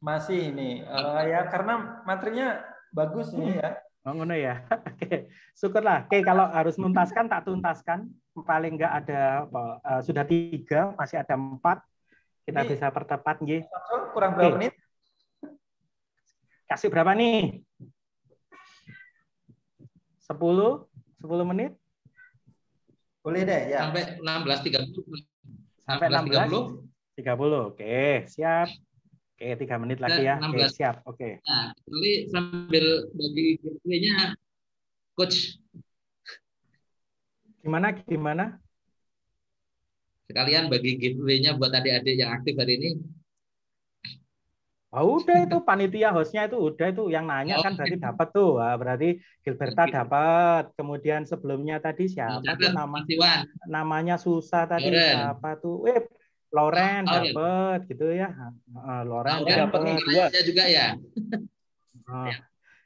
masih ini uh, ya karena materinya bagus nih hmm. ya Oh, ngono ya. Oke. Syukurlah. Oke, kalau harus tuntaskan tak tuntaskan. Paling enggak ada apa, uh, sudah tiga, masih ada empat. Kita Ini, bisa pertepat nggih. Kurang berapa Oke. menit? Kasih berapa nih? 10 10 menit? Boleh deh, ya. Sampai 16.30. Sampai 16.30. 30. 30. Oke, siap. Oke, tiga menit lagi ya. 16. Oke, siap. Oke. Okay. Nah, nanti sambil bagi giveaway-nya coach. Gimana gimana? Sekalian bagi giveaway-nya buat adik-adik yang aktif hari ini. Oh, udah itu panitia hostnya itu udah itu yang nanya oh, kan berarti dapat tuh. Ah, berarti Gilberta dapat. Kemudian sebelumnya tadi siapa nah, nama, namanya susah tadi Oren. siapa tuh? Eh Loren oh, dapat ya. gitu ya. Loren oh, dapat dua. juga ya. Uh, ya.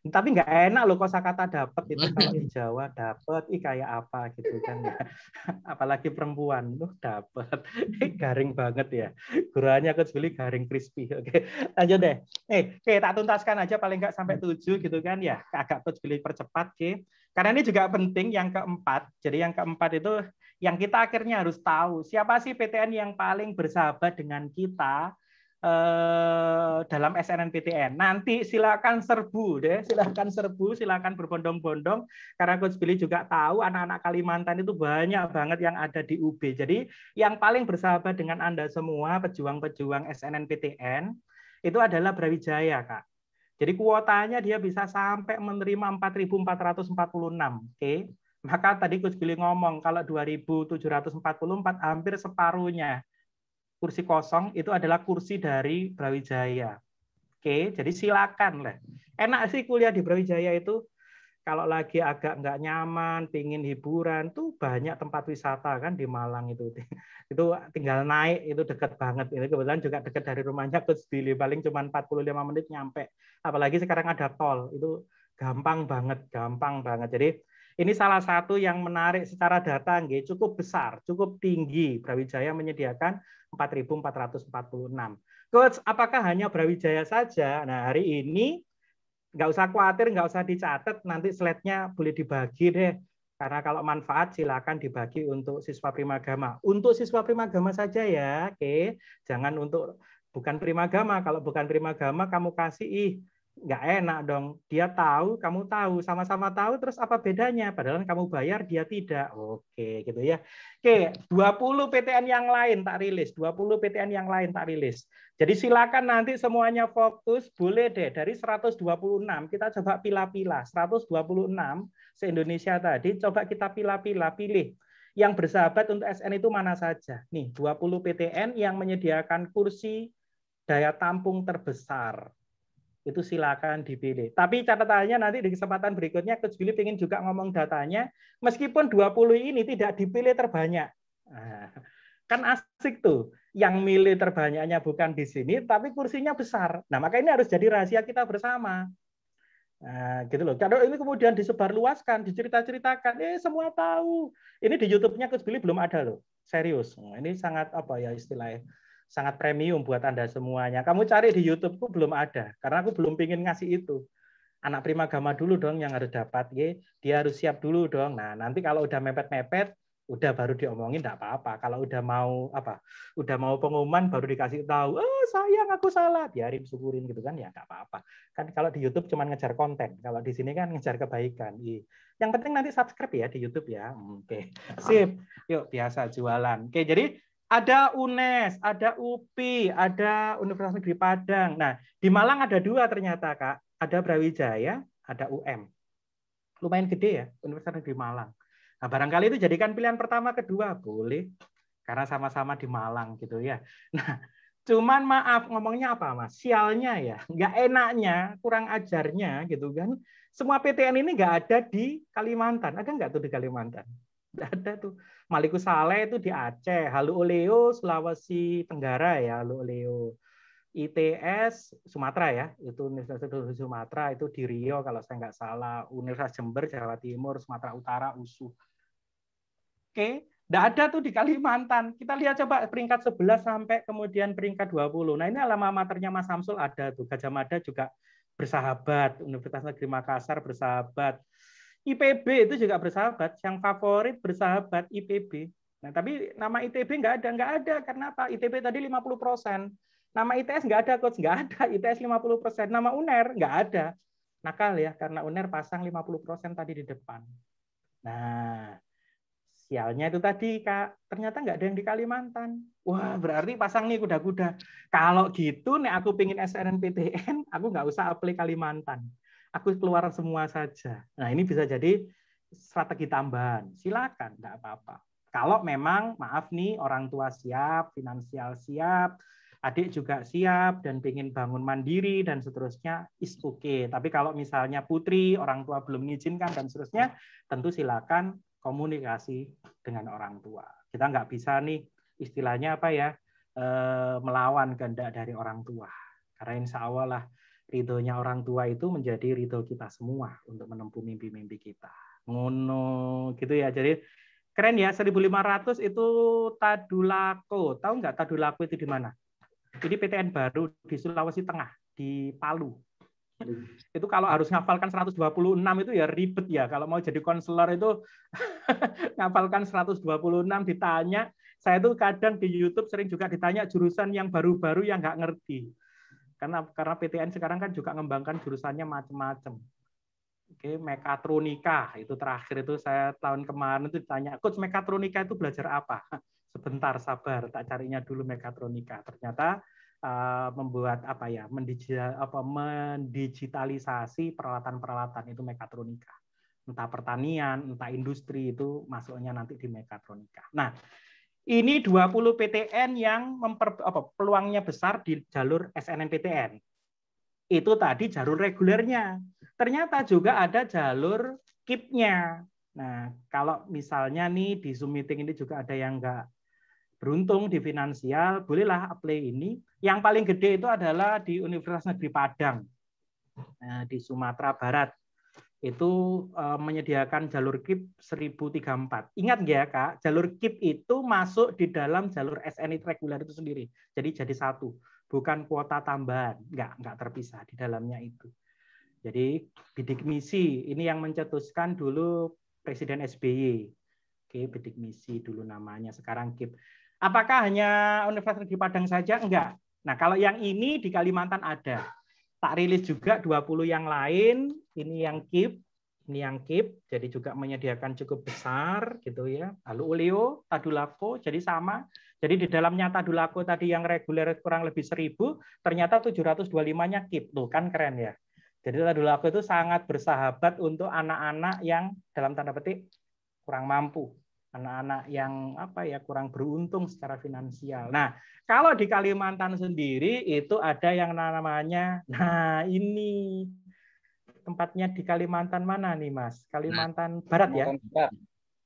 Tapi nggak enak loh kata dapat itu kalau di Jawa dapat i kayak apa gitu kan ya. Apalagi perempuan loh dapat. garing banget ya. Guranya aku beli garing crispy. Oke. Lanjut deh. Eh, oke tak tuntaskan aja paling nggak sampai tujuh gitu kan ya. Agak tuh beli percepat sih. Karena ini juga penting yang keempat. Jadi yang keempat itu yang kita akhirnya harus tahu siapa sih PTN yang paling bersahabat dengan kita eh, dalam SNNPTN. Nanti silakan serbu deh, silakan serbu, silakan berbondong-bondong karena Coach Billy juga tahu anak-anak Kalimantan itu banyak banget yang ada di UB. Jadi yang paling bersahabat dengan Anda semua pejuang-pejuang SNNPTN itu adalah Brawijaya, Kak. Jadi kuotanya dia bisa sampai menerima 4.446, oke. Okay? Maka tadi Gus Billy ngomong kalau 2744 hampir separuhnya kursi kosong itu adalah kursi dari Brawijaya. Oke, jadi silakan lah. Enak sih kuliah di Brawijaya itu. Kalau lagi agak nggak nyaman, pingin hiburan, tuh banyak tempat wisata kan di Malang itu. Itu tinggal naik, itu deket banget. Ini kebetulan juga deket dari rumahnya ke Billy, paling cuma 45 menit nyampe. Apalagi sekarang ada tol, itu gampang banget, gampang banget. Jadi ini salah satu yang menarik secara data nggih, cukup besar, cukup tinggi. Brawijaya menyediakan 4.446. Coach, apakah hanya Brawijaya saja? Nah, hari ini nggak usah khawatir, nggak usah dicatat, nanti slide-nya boleh dibagi deh. Karena kalau manfaat silakan dibagi untuk siswa primagama. Untuk siswa primagama saja ya, oke. Jangan untuk bukan primagama. Kalau bukan primagama kamu kasih ih nggak enak dong. Dia tahu, kamu tahu, sama-sama tahu, terus apa bedanya? Padahal kamu bayar, dia tidak. Oke, gitu ya. Oke, 20 PTN yang lain tak rilis, 20 PTN yang lain tak rilis. Jadi silakan nanti semuanya fokus, boleh deh dari 126 kita coba pila-pila. 126 se-Indonesia tadi coba kita pila-pila pilih yang bersahabat untuk SN itu mana saja. Nih, 20 PTN yang menyediakan kursi daya tampung terbesar itu silakan dipilih. Tapi catatannya nanti di kesempatan berikutnya Coach Billy ingin juga ngomong datanya, meskipun 20 ini tidak dipilih terbanyak. Nah, kan asik tuh, yang milih terbanyaknya bukan di sini, tapi kursinya besar. Nah, maka ini harus jadi rahasia kita bersama. Nah, gitu loh. Kalau ini kemudian disebarluaskan, dicerita-ceritakan, eh semua tahu. Ini di YouTube-nya Coach Billy belum ada loh. Serius. Nah, ini sangat apa ya istilahnya? sangat premium buat Anda semuanya. Kamu cari di YouTube YouTubeku belum ada, karena aku belum pingin ngasih itu. Anak primagama dulu dong yang harus dapat, ye. dia harus siap dulu dong. Nah, nanti kalau udah mepet-mepet, udah baru diomongin tidak apa-apa. Kalau udah mau apa, udah mau pengumuman baru dikasih tahu, oh sayang aku salah, biarin syukurin gitu kan ya nggak apa-apa. Kan kalau di YouTube cuma ngejar konten, kalau di sini kan ngejar kebaikan. Yang penting nanti subscribe ya di YouTube ya. Hmm, oke, iya. sip. Yuk biasa jualan. Oke, jadi ada UNES, ada UPI, ada Universitas Negeri Padang. Nah, di Malang ada dua ternyata, Kak. Ada Brawijaya, ada UM. Lumayan gede ya, Universitas Negeri Malang. Nah, barangkali itu jadikan pilihan pertama kedua, boleh. Karena sama-sama di Malang gitu ya. Nah, cuman maaf ngomongnya apa mas sialnya ya nggak enaknya kurang ajarnya gitu kan semua PTN ini nggak ada di Kalimantan ada nggak tuh di Kalimantan tidak ada tuh. Maliku Saleh itu di Aceh, Halu Oleo Sulawesi Tenggara ya, Halu Oleo. ITS Sumatera ya, itu Universitas Sumatera itu di Rio kalau saya nggak salah, Universitas Jember Jawa Timur, Sumatera Utara USU. Oke, tidak ada tuh di Kalimantan. Kita lihat coba peringkat 11 sampai kemudian peringkat 20. Nah, ini alama maternya Mas Samsul ada tuh. Gajah Mada juga bersahabat, Universitas Negeri Makassar bersahabat. IPB itu juga bersahabat, yang favorit bersahabat IPB. Nah, tapi nama ITB nggak ada, nggak ada karena apa? ITB tadi 50 Nama ITS nggak ada, coach nggak ada. ITS 50 Nama UNER nggak ada. Nakal ya, karena UNER pasang 50 tadi di depan. Nah, sialnya itu tadi kak, ternyata nggak ada yang di Kalimantan. Wah, berarti pasang nih kuda-kuda. Kalau gitu, nih aku pingin SNPTN, aku nggak usah apply Kalimantan aku keluar semua saja. Nah, ini bisa jadi strategi tambahan. Silakan, enggak apa-apa. Kalau memang, maaf nih, orang tua siap, finansial siap, adik juga siap dan pengen bangun mandiri dan seterusnya, is oke. Okay. Tapi kalau misalnya putri, orang tua belum mengizinkan dan seterusnya, tentu silakan komunikasi dengan orang tua. Kita nggak bisa nih, istilahnya apa ya, eh, melawan ganda dari orang tua. Karena insya Allah lah, ridhonya orang tua itu menjadi ridho kita semua untuk menempuh mimpi-mimpi kita. Ngono gitu ya. Jadi keren ya 1500 itu Tadulako. Tahu nggak Tadulako itu di mana? Jadi PTN baru di Sulawesi Tengah, di Palu. Itu kalau harus ngafalkan 126 itu ya ribet ya. Kalau mau jadi konselor itu ngafalkan 126 ditanya. Saya itu kadang di YouTube sering juga ditanya jurusan yang baru-baru yang nggak ngerti karena karena PTN sekarang kan juga mengembangkan jurusannya macam-macam. Oke, mekatronika itu terakhir itu saya tahun kemarin itu ditanya, coach mekatronika itu belajar apa? Sebentar sabar, tak carinya dulu mekatronika. Ternyata uh, membuat apa ya, mendigital, apa mendigitalisasi peralatan-peralatan itu mekatronika. Entah pertanian, entah industri itu masuknya nanti di mekatronika. Nah, ini 20 PTN yang memper, apa, peluangnya besar di jalur SNMPTN. Itu tadi jalur regulernya. Ternyata juga ada jalur KIP-nya. Nah, kalau misalnya nih di Zoom meeting ini juga ada yang nggak beruntung di finansial, bolehlah apply ini. Yang paling gede itu adalah di Universitas Negeri Padang, nah, di Sumatera Barat itu uh, menyediakan jalur KIP 1034. Ingat ya Kak, jalur KIP itu masuk di dalam jalur SNI reguler itu sendiri. Jadi jadi satu, bukan kuota tambahan, enggak enggak terpisah di dalamnya itu. Jadi bidik misi ini yang mencetuskan dulu Presiden SBY. Oke, bidik misi dulu namanya, sekarang KIP. Apakah hanya Universitas Negeri Padang saja? Enggak. Nah, kalau yang ini di Kalimantan ada tak rilis juga 20 yang lain, ini yang keep, ini yang keep, jadi juga menyediakan cukup besar gitu ya. Lalu oleo, tadulako, jadi sama. Jadi di dalamnya tadulako tadi yang reguler kurang lebih 1000, ternyata 725-nya keep. Tuh kan keren ya. Jadi tadulako itu sangat bersahabat untuk anak-anak yang dalam tanda petik kurang mampu anak-anak yang apa ya kurang beruntung secara finansial. Nah, kalau di Kalimantan sendiri itu ada yang namanya nah ini tempatnya di Kalimantan mana nih Mas? Kalimantan nah, Barat ya?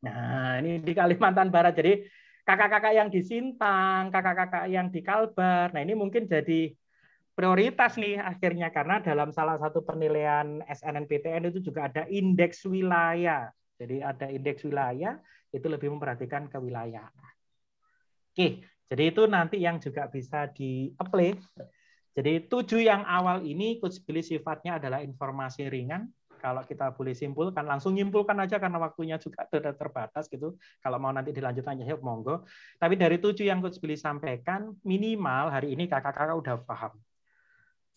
Nah, ini di Kalimantan Barat. Jadi kakak-kakak yang di Sintang, kakak-kakak yang di Kalbar. Nah, ini mungkin jadi prioritas nih akhirnya karena dalam salah satu penilaian SNNPTN itu juga ada indeks wilayah. Jadi ada indeks wilayah itu lebih memperhatikan kewilayahan. Oke, jadi itu nanti yang juga bisa di-apply. Jadi tujuh yang awal ini coach Billy sifatnya adalah informasi ringan. Kalau kita boleh simpulkan, langsung nyimpulkan aja karena waktunya juga sudah terbatas gitu. Kalau mau nanti dilanjutkan ya monggo. Tapi dari tujuh yang coach Billy sampaikan, minimal hari ini kakak-kakak udah paham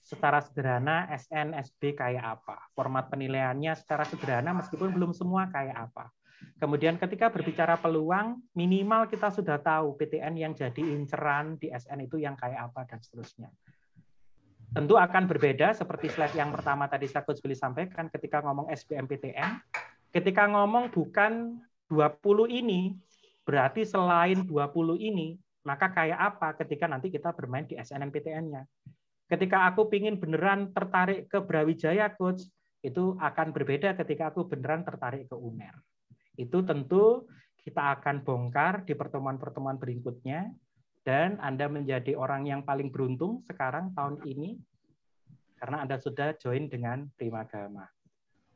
secara sederhana SNSB kayak apa. Format penilaiannya secara sederhana meskipun belum semua kayak apa. Kemudian ketika berbicara peluang, minimal kita sudah tahu PTN yang jadi inceran di SN itu yang kayak apa dan seterusnya. Tentu akan berbeda seperti slide yang pertama tadi saya Coach beli sampaikan ketika ngomong SBMPTN. Ketika ngomong bukan 20 ini, berarti selain 20 ini, maka kayak apa ketika nanti kita bermain di SNMPTN-nya. Ketika aku ingin beneran tertarik ke Brawijaya Coach, itu akan berbeda ketika aku beneran tertarik ke UNER. Itu tentu kita akan bongkar di pertemuan-pertemuan berikutnya dan Anda menjadi orang yang paling beruntung sekarang tahun ini karena Anda sudah join dengan prima gama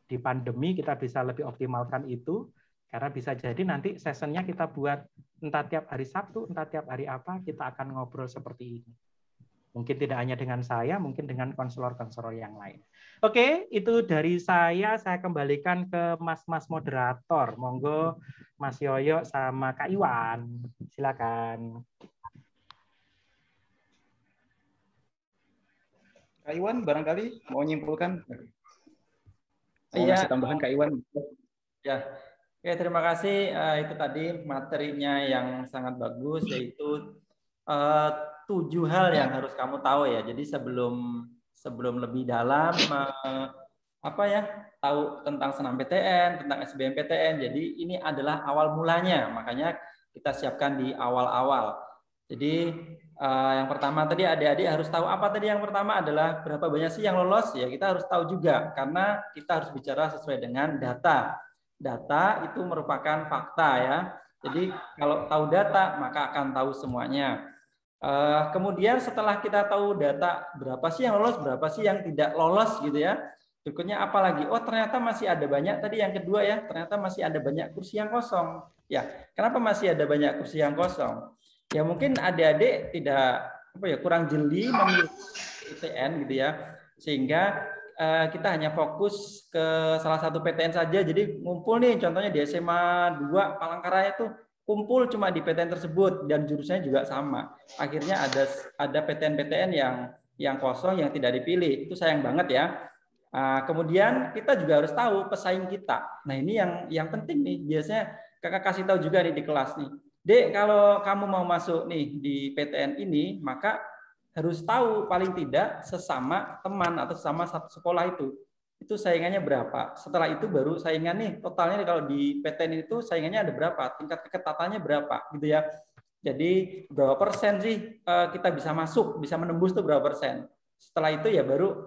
Di pandemi kita bisa lebih optimalkan itu karena bisa jadi nanti sessionnya kita buat entah tiap hari Sabtu, entah tiap hari apa, kita akan ngobrol seperti ini. Mungkin tidak hanya dengan saya, mungkin dengan konselor-konselor yang lain. Oke, itu dari saya. Saya kembalikan ke mas-mas moderator. Monggo Mas Yoyo sama Kak Iwan. Silakan. Kak Iwan barangkali mau nyimpulkan. Iya. tambahan Kak Iwan. Ya, Oke, terima kasih. Uh, itu tadi materinya yang sangat bagus, yaitu uh, tujuh hal yang harus kamu tahu ya. Jadi sebelum sebelum lebih dalam apa ya tahu tentang senam PTN, tentang SBMPTN. Jadi ini adalah awal mulanya. Makanya kita siapkan di awal-awal. Jadi e, yang pertama tadi adik-adik harus tahu apa tadi yang pertama adalah berapa banyak sih yang lolos ya kita harus tahu juga karena kita harus bicara sesuai dengan data. Data itu merupakan fakta ya. Jadi kalau tahu data maka akan tahu semuanya. Uh, kemudian setelah kita tahu data berapa sih yang lolos, berapa sih yang tidak lolos gitu ya. Berikutnya apa lagi? Oh ternyata masih ada banyak tadi yang kedua ya, ternyata masih ada banyak kursi yang kosong. Ya, kenapa masih ada banyak kursi yang kosong? Ya mungkin adik-adik tidak apa ya kurang jeli memilih PTN gitu ya, sehingga uh, kita hanya fokus ke salah satu PTN saja. Jadi ngumpul nih, contohnya di SMA 2 Palangkaraya tuh kumpul cuma di PTN tersebut dan jurusnya juga sama. Akhirnya ada ada PTN-PTN yang yang kosong yang tidak dipilih. Itu sayang banget ya. Ah, kemudian kita juga harus tahu pesaing kita. Nah ini yang yang penting nih. Biasanya kakak kasih tahu juga nih di kelas nih. Dek kalau kamu mau masuk nih di PTN ini maka harus tahu paling tidak sesama teman atau sesama satu sekolah itu itu saingannya berapa. Setelah itu baru saingan nih totalnya kalau di PTN itu saingannya ada berapa, tingkat keketatannya berapa gitu ya. Jadi berapa persen sih eh, kita bisa masuk, bisa menembus tuh berapa persen. Setelah itu ya baru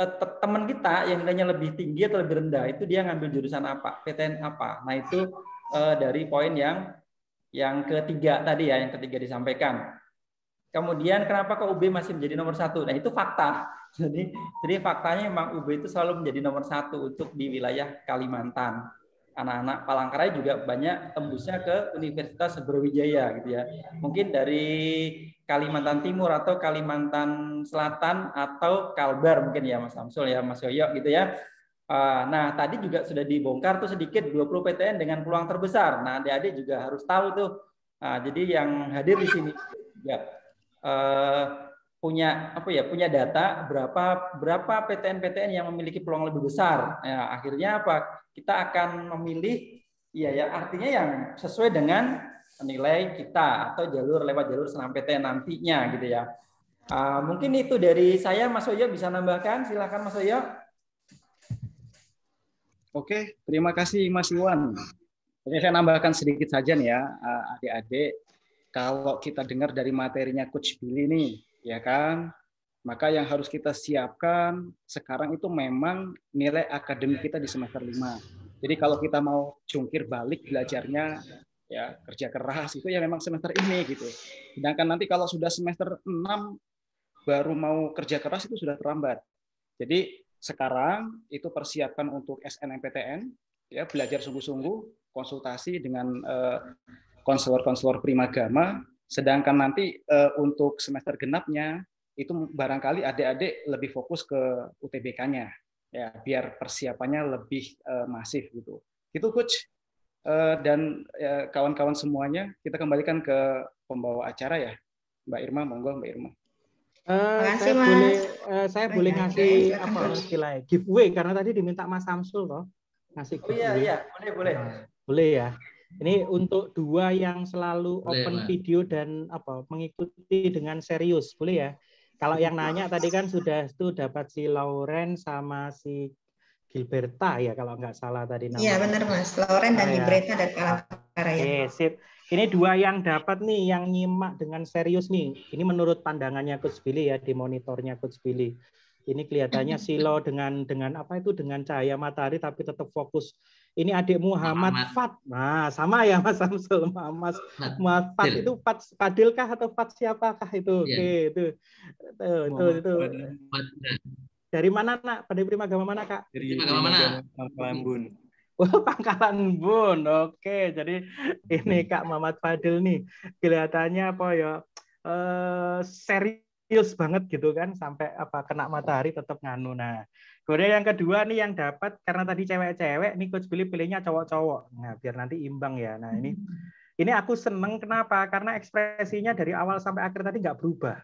eh, teman kita yang nilainya lebih tinggi atau lebih rendah itu dia ngambil jurusan apa, PTN apa. Nah itu eh, dari poin yang yang ketiga tadi ya, yang ketiga disampaikan. Kemudian kenapa kok UB masih menjadi nomor satu? Nah itu fakta. Jadi, jadi faktanya memang UB itu selalu menjadi nomor satu untuk di wilayah Kalimantan. Anak-anak Palangkaraya juga banyak tembusnya ke Universitas Brawijaya gitu ya. Mungkin dari Kalimantan Timur atau Kalimantan Selatan atau Kalbar mungkin ya Mas Samsul ya Mas Yoyo gitu ya. Eh, nah tadi juga sudah dibongkar tuh sedikit 20 PTN dengan peluang terbesar. Nah adik-adik juga harus tahu tuh. Nah, jadi yang hadir di sini ya uh, punya apa ya punya data berapa berapa PTN-PTN yang memiliki peluang lebih besar. Ya, akhirnya apa? Kita akan memilih ya ya artinya yang sesuai dengan nilai kita atau jalur lewat jalur senam PTN nantinya gitu ya. Uh, mungkin itu dari saya Mas Oyo bisa nambahkan silakan Mas Oyo. Oke, terima kasih Mas Iwan. saya nambahkan sedikit saja nih ya eh, adik-adik kalau kita dengar dari materinya Coach Billy ini, ya kan? Maka yang harus kita siapkan sekarang itu memang nilai akademik kita di semester 5. Jadi kalau kita mau cungkir balik belajarnya ya kerja keras itu ya memang semester ini gitu. Sedangkan nanti kalau sudah semester 6 baru mau kerja keras itu sudah terlambat. Jadi sekarang itu persiapkan untuk SNMPTN ya belajar sungguh-sungguh konsultasi dengan eh, konselor-konselor primagama, sedangkan nanti uh, untuk semester genapnya itu barangkali adik-adik lebih fokus ke UTBK-nya ya biar persiapannya lebih uh, masif gitu. Itu coach uh, dan kawan-kawan semuanya kita kembalikan ke pembawa acara ya. Mbak Irma monggo Mbak Irma. Uh, Makasih, saya mas. boleh uh, saya boleh ngasih ya, apa istilahnya giveaway karena tadi diminta Mas Samsul loh ngasih giveaway. Oh iya iya boleh boleh. Uh, boleh ya. Ini untuk dua yang selalu boleh, open man. video dan apa mengikuti dengan serius, boleh ya? Kalau yang nanya tadi kan sudah itu dapat si Lauren sama si Gilberta ya kalau nggak salah tadi iya, namanya. Iya benar Mas, Lauren dan iya. Gilberta dan Alakara ya. Yes, Ini dua yang dapat nih yang nyimak dengan serius nih. Ini menurut pandangannya Coach Billy ya di monitornya Coach Billy ini kelihatannya silo dengan dengan apa itu dengan cahaya matahari tapi tetap fokus. Ini adik Muhammad Muhammad. Fat. Nah, sama ya Mas Samsul. Mas Muhammad Fat itu Fat Fadilkah atau Fat siapakah itu? Ya. Oke, itu. Itu itu. itu. Dari mana, Nak? Dari Prima Agama mana, Kak? Dari Prima Agama mana? Pangkalan Bun. Oh pangkalan bun. Oke, jadi ini Kak Muhammad Fadil nih kelihatannya apa ya? Eh, seri ius banget gitu kan sampai apa kena matahari tetap nganu nah kemudian yang kedua nih yang dapat karena tadi cewek-cewek nih coach Billy pilihnya cowok-cowok nah biar nanti imbang ya nah ini ini aku seneng kenapa karena ekspresinya dari awal sampai akhir tadi nggak berubah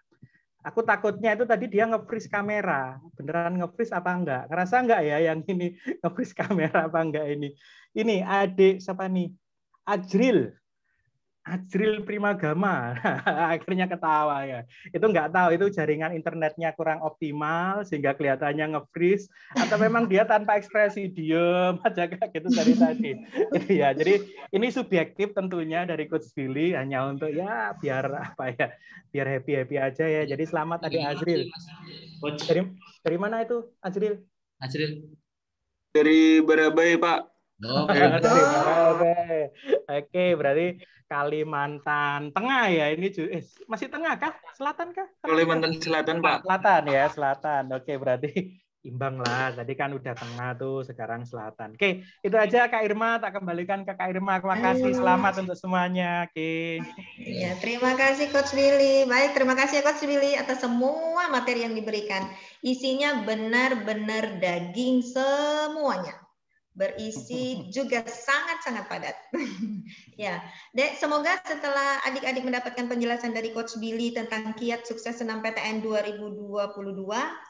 aku takutnya itu tadi dia nge-freeze kamera. Beneran nge-freeze apa enggak? Ngerasa enggak ya yang ini nge-freeze kamera apa enggak ini? Ini adik siapa nih? Ajril. Prima Gama Akhirnya ketawa ya. Itu nggak tahu itu jaringan internetnya kurang optimal sehingga kelihatannya nge atau memang dia tanpa ekspresi diem aja kayak gitu dari tadi. Gitu ya. Jadi ini subjektif tentunya dari Coach Billy hanya untuk ya biar apa ya, biar happy-happy aja ya. Jadi selamat Adik Azril. Dari, dari mana itu Azril? Azril. Dari Barabai, Pak. Oke, okay. okay, berarti Kalimantan Tengah ya ini eh, masih tengah kah? Selatan kah? Ya? Kalimantan Selatan Pak. Selatan ya selatan. Oke berarti imbang lah. Tadi kan udah tengah tuh sekarang selatan. Oke itu aja Kak Irma. Tak kembalikan ke Kak Irma. Terima kasih. Iya. Selamat untuk semuanya. Oke. Ya terima kasih Coach Billy. Baik terima kasih ya, Coach Billy atas semua materi yang diberikan. Isinya benar-benar daging semuanya berisi juga sangat-sangat padat. ya, dek semoga setelah adik-adik mendapatkan penjelasan dari Coach Billy tentang kiat sukses senam PTN 2022,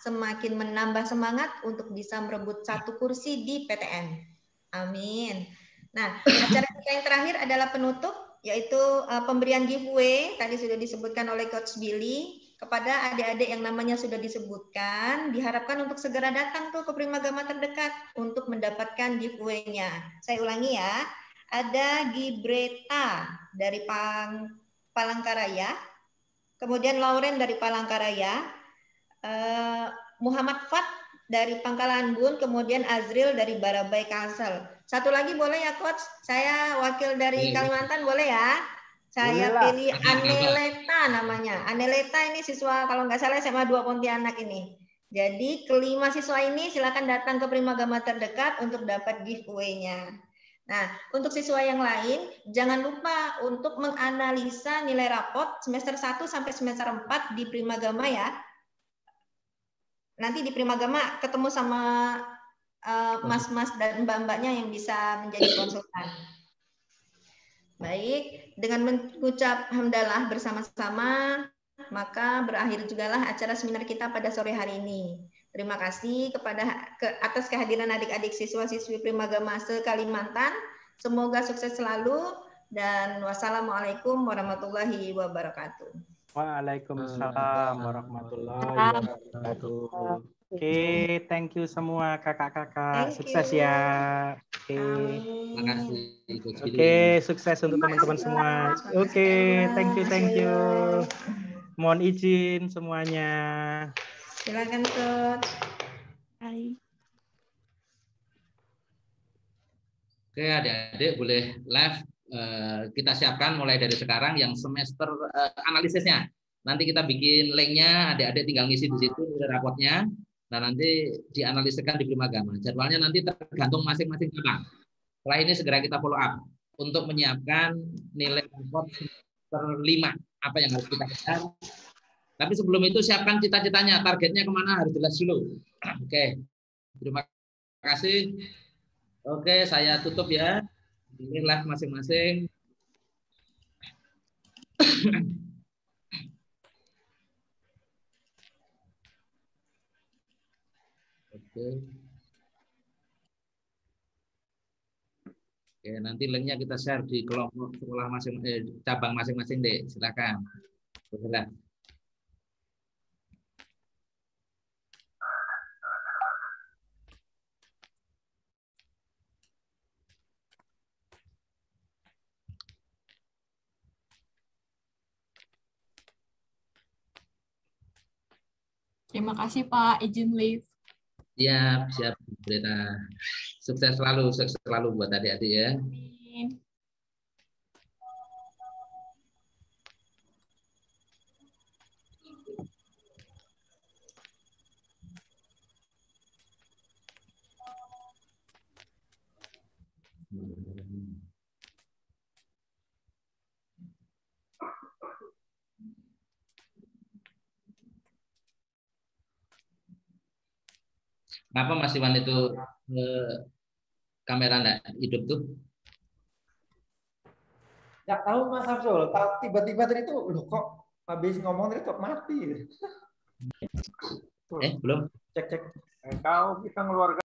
semakin menambah semangat untuk bisa merebut satu kursi di PTN. Amin. Nah, acara kita yang terakhir adalah penutup, yaitu uh, pemberian giveaway. Tadi sudah disebutkan oleh Coach Billy kepada adik-adik yang namanya sudah disebutkan, diharapkan untuk segera datang tuh ke Primagama terdekat untuk mendapatkan giveaway-nya. Saya ulangi ya, ada Gibreta dari Pang Palangkaraya, kemudian Lauren dari Palangkaraya, eh, Muhammad Fat dari Pangkalan Bun, kemudian Azril dari Barabai Kalsel. Satu lagi boleh ya coach? Saya wakil dari iya, iya. Kalimantan boleh ya? Saya pilih Aneleta namanya. Aneleta ini siswa kalau nggak salah SMA 2 Pontianak ini. Jadi kelima siswa ini silakan datang ke Primagama terdekat untuk dapat giveaway-nya. Nah, untuk siswa yang lain, jangan lupa untuk menganalisa nilai rapot semester 1 sampai semester 4 di Primagama ya. Nanti di Primagama ketemu sama eh, mas-mas uh, mas -mas dan mbak-mbaknya yang bisa menjadi konsultan. Baik, dengan mengucap hamdalah bersama-sama, maka berakhir jugalah acara seminar kita pada sore hari ini. Terima kasih kepada ke, atas kehadiran adik-adik siswa-siswi Primagama se-Kalimantan. Semoga sukses selalu dan wassalamualaikum warahmatullahi wabarakatuh. Waalaikumsalam warahmatullahi wabarakatuh. Oke, okay, thank you semua kakak-kakak. Sukses you. ya. Oke. Okay. Oke, okay, sukses untuk teman-teman semua. Oke, okay, thank you, thank you. Mohon izin semuanya. Silakan, Coach. Hai. Oke, adik-adik boleh live. Uh, kita siapkan mulai dari sekarang yang semester uh, analisisnya. Nanti kita bikin linknya, adik-adik tinggal ngisi di situ rapotnya. Nah nanti dianalisiskan di Prima Agama. Jadwalnya nanti tergantung masing-masing cabang. Setelah ini segera kita follow up untuk menyiapkan nilai rapor terlima apa yang harus kita kejar. Tapi sebelum itu siapkan cita-citanya, targetnya kemana harus jelas dulu. Oke, terima kasih. Oke, saya tutup ya. Ini live masing-masing. Oke. Oke, nanti linknya kita share di kelompok sekolah masing eh, cabang masing-masing deh. Silakan. Silakan. Terima kasih Pak, izin leave. Siap, siap, Berita. Sukses selalu, sukses selalu buat adik-adik ya. Kenapa Mas Iwan itu eh, kamera enggak hidup tuh? Ya tahu Mas Abdul, tiba-tiba tadi itu loh kok habis ngomong tadi kok mati. Ya? Eh, belum. Cek cek. Eh, kau bisa ngeluarkan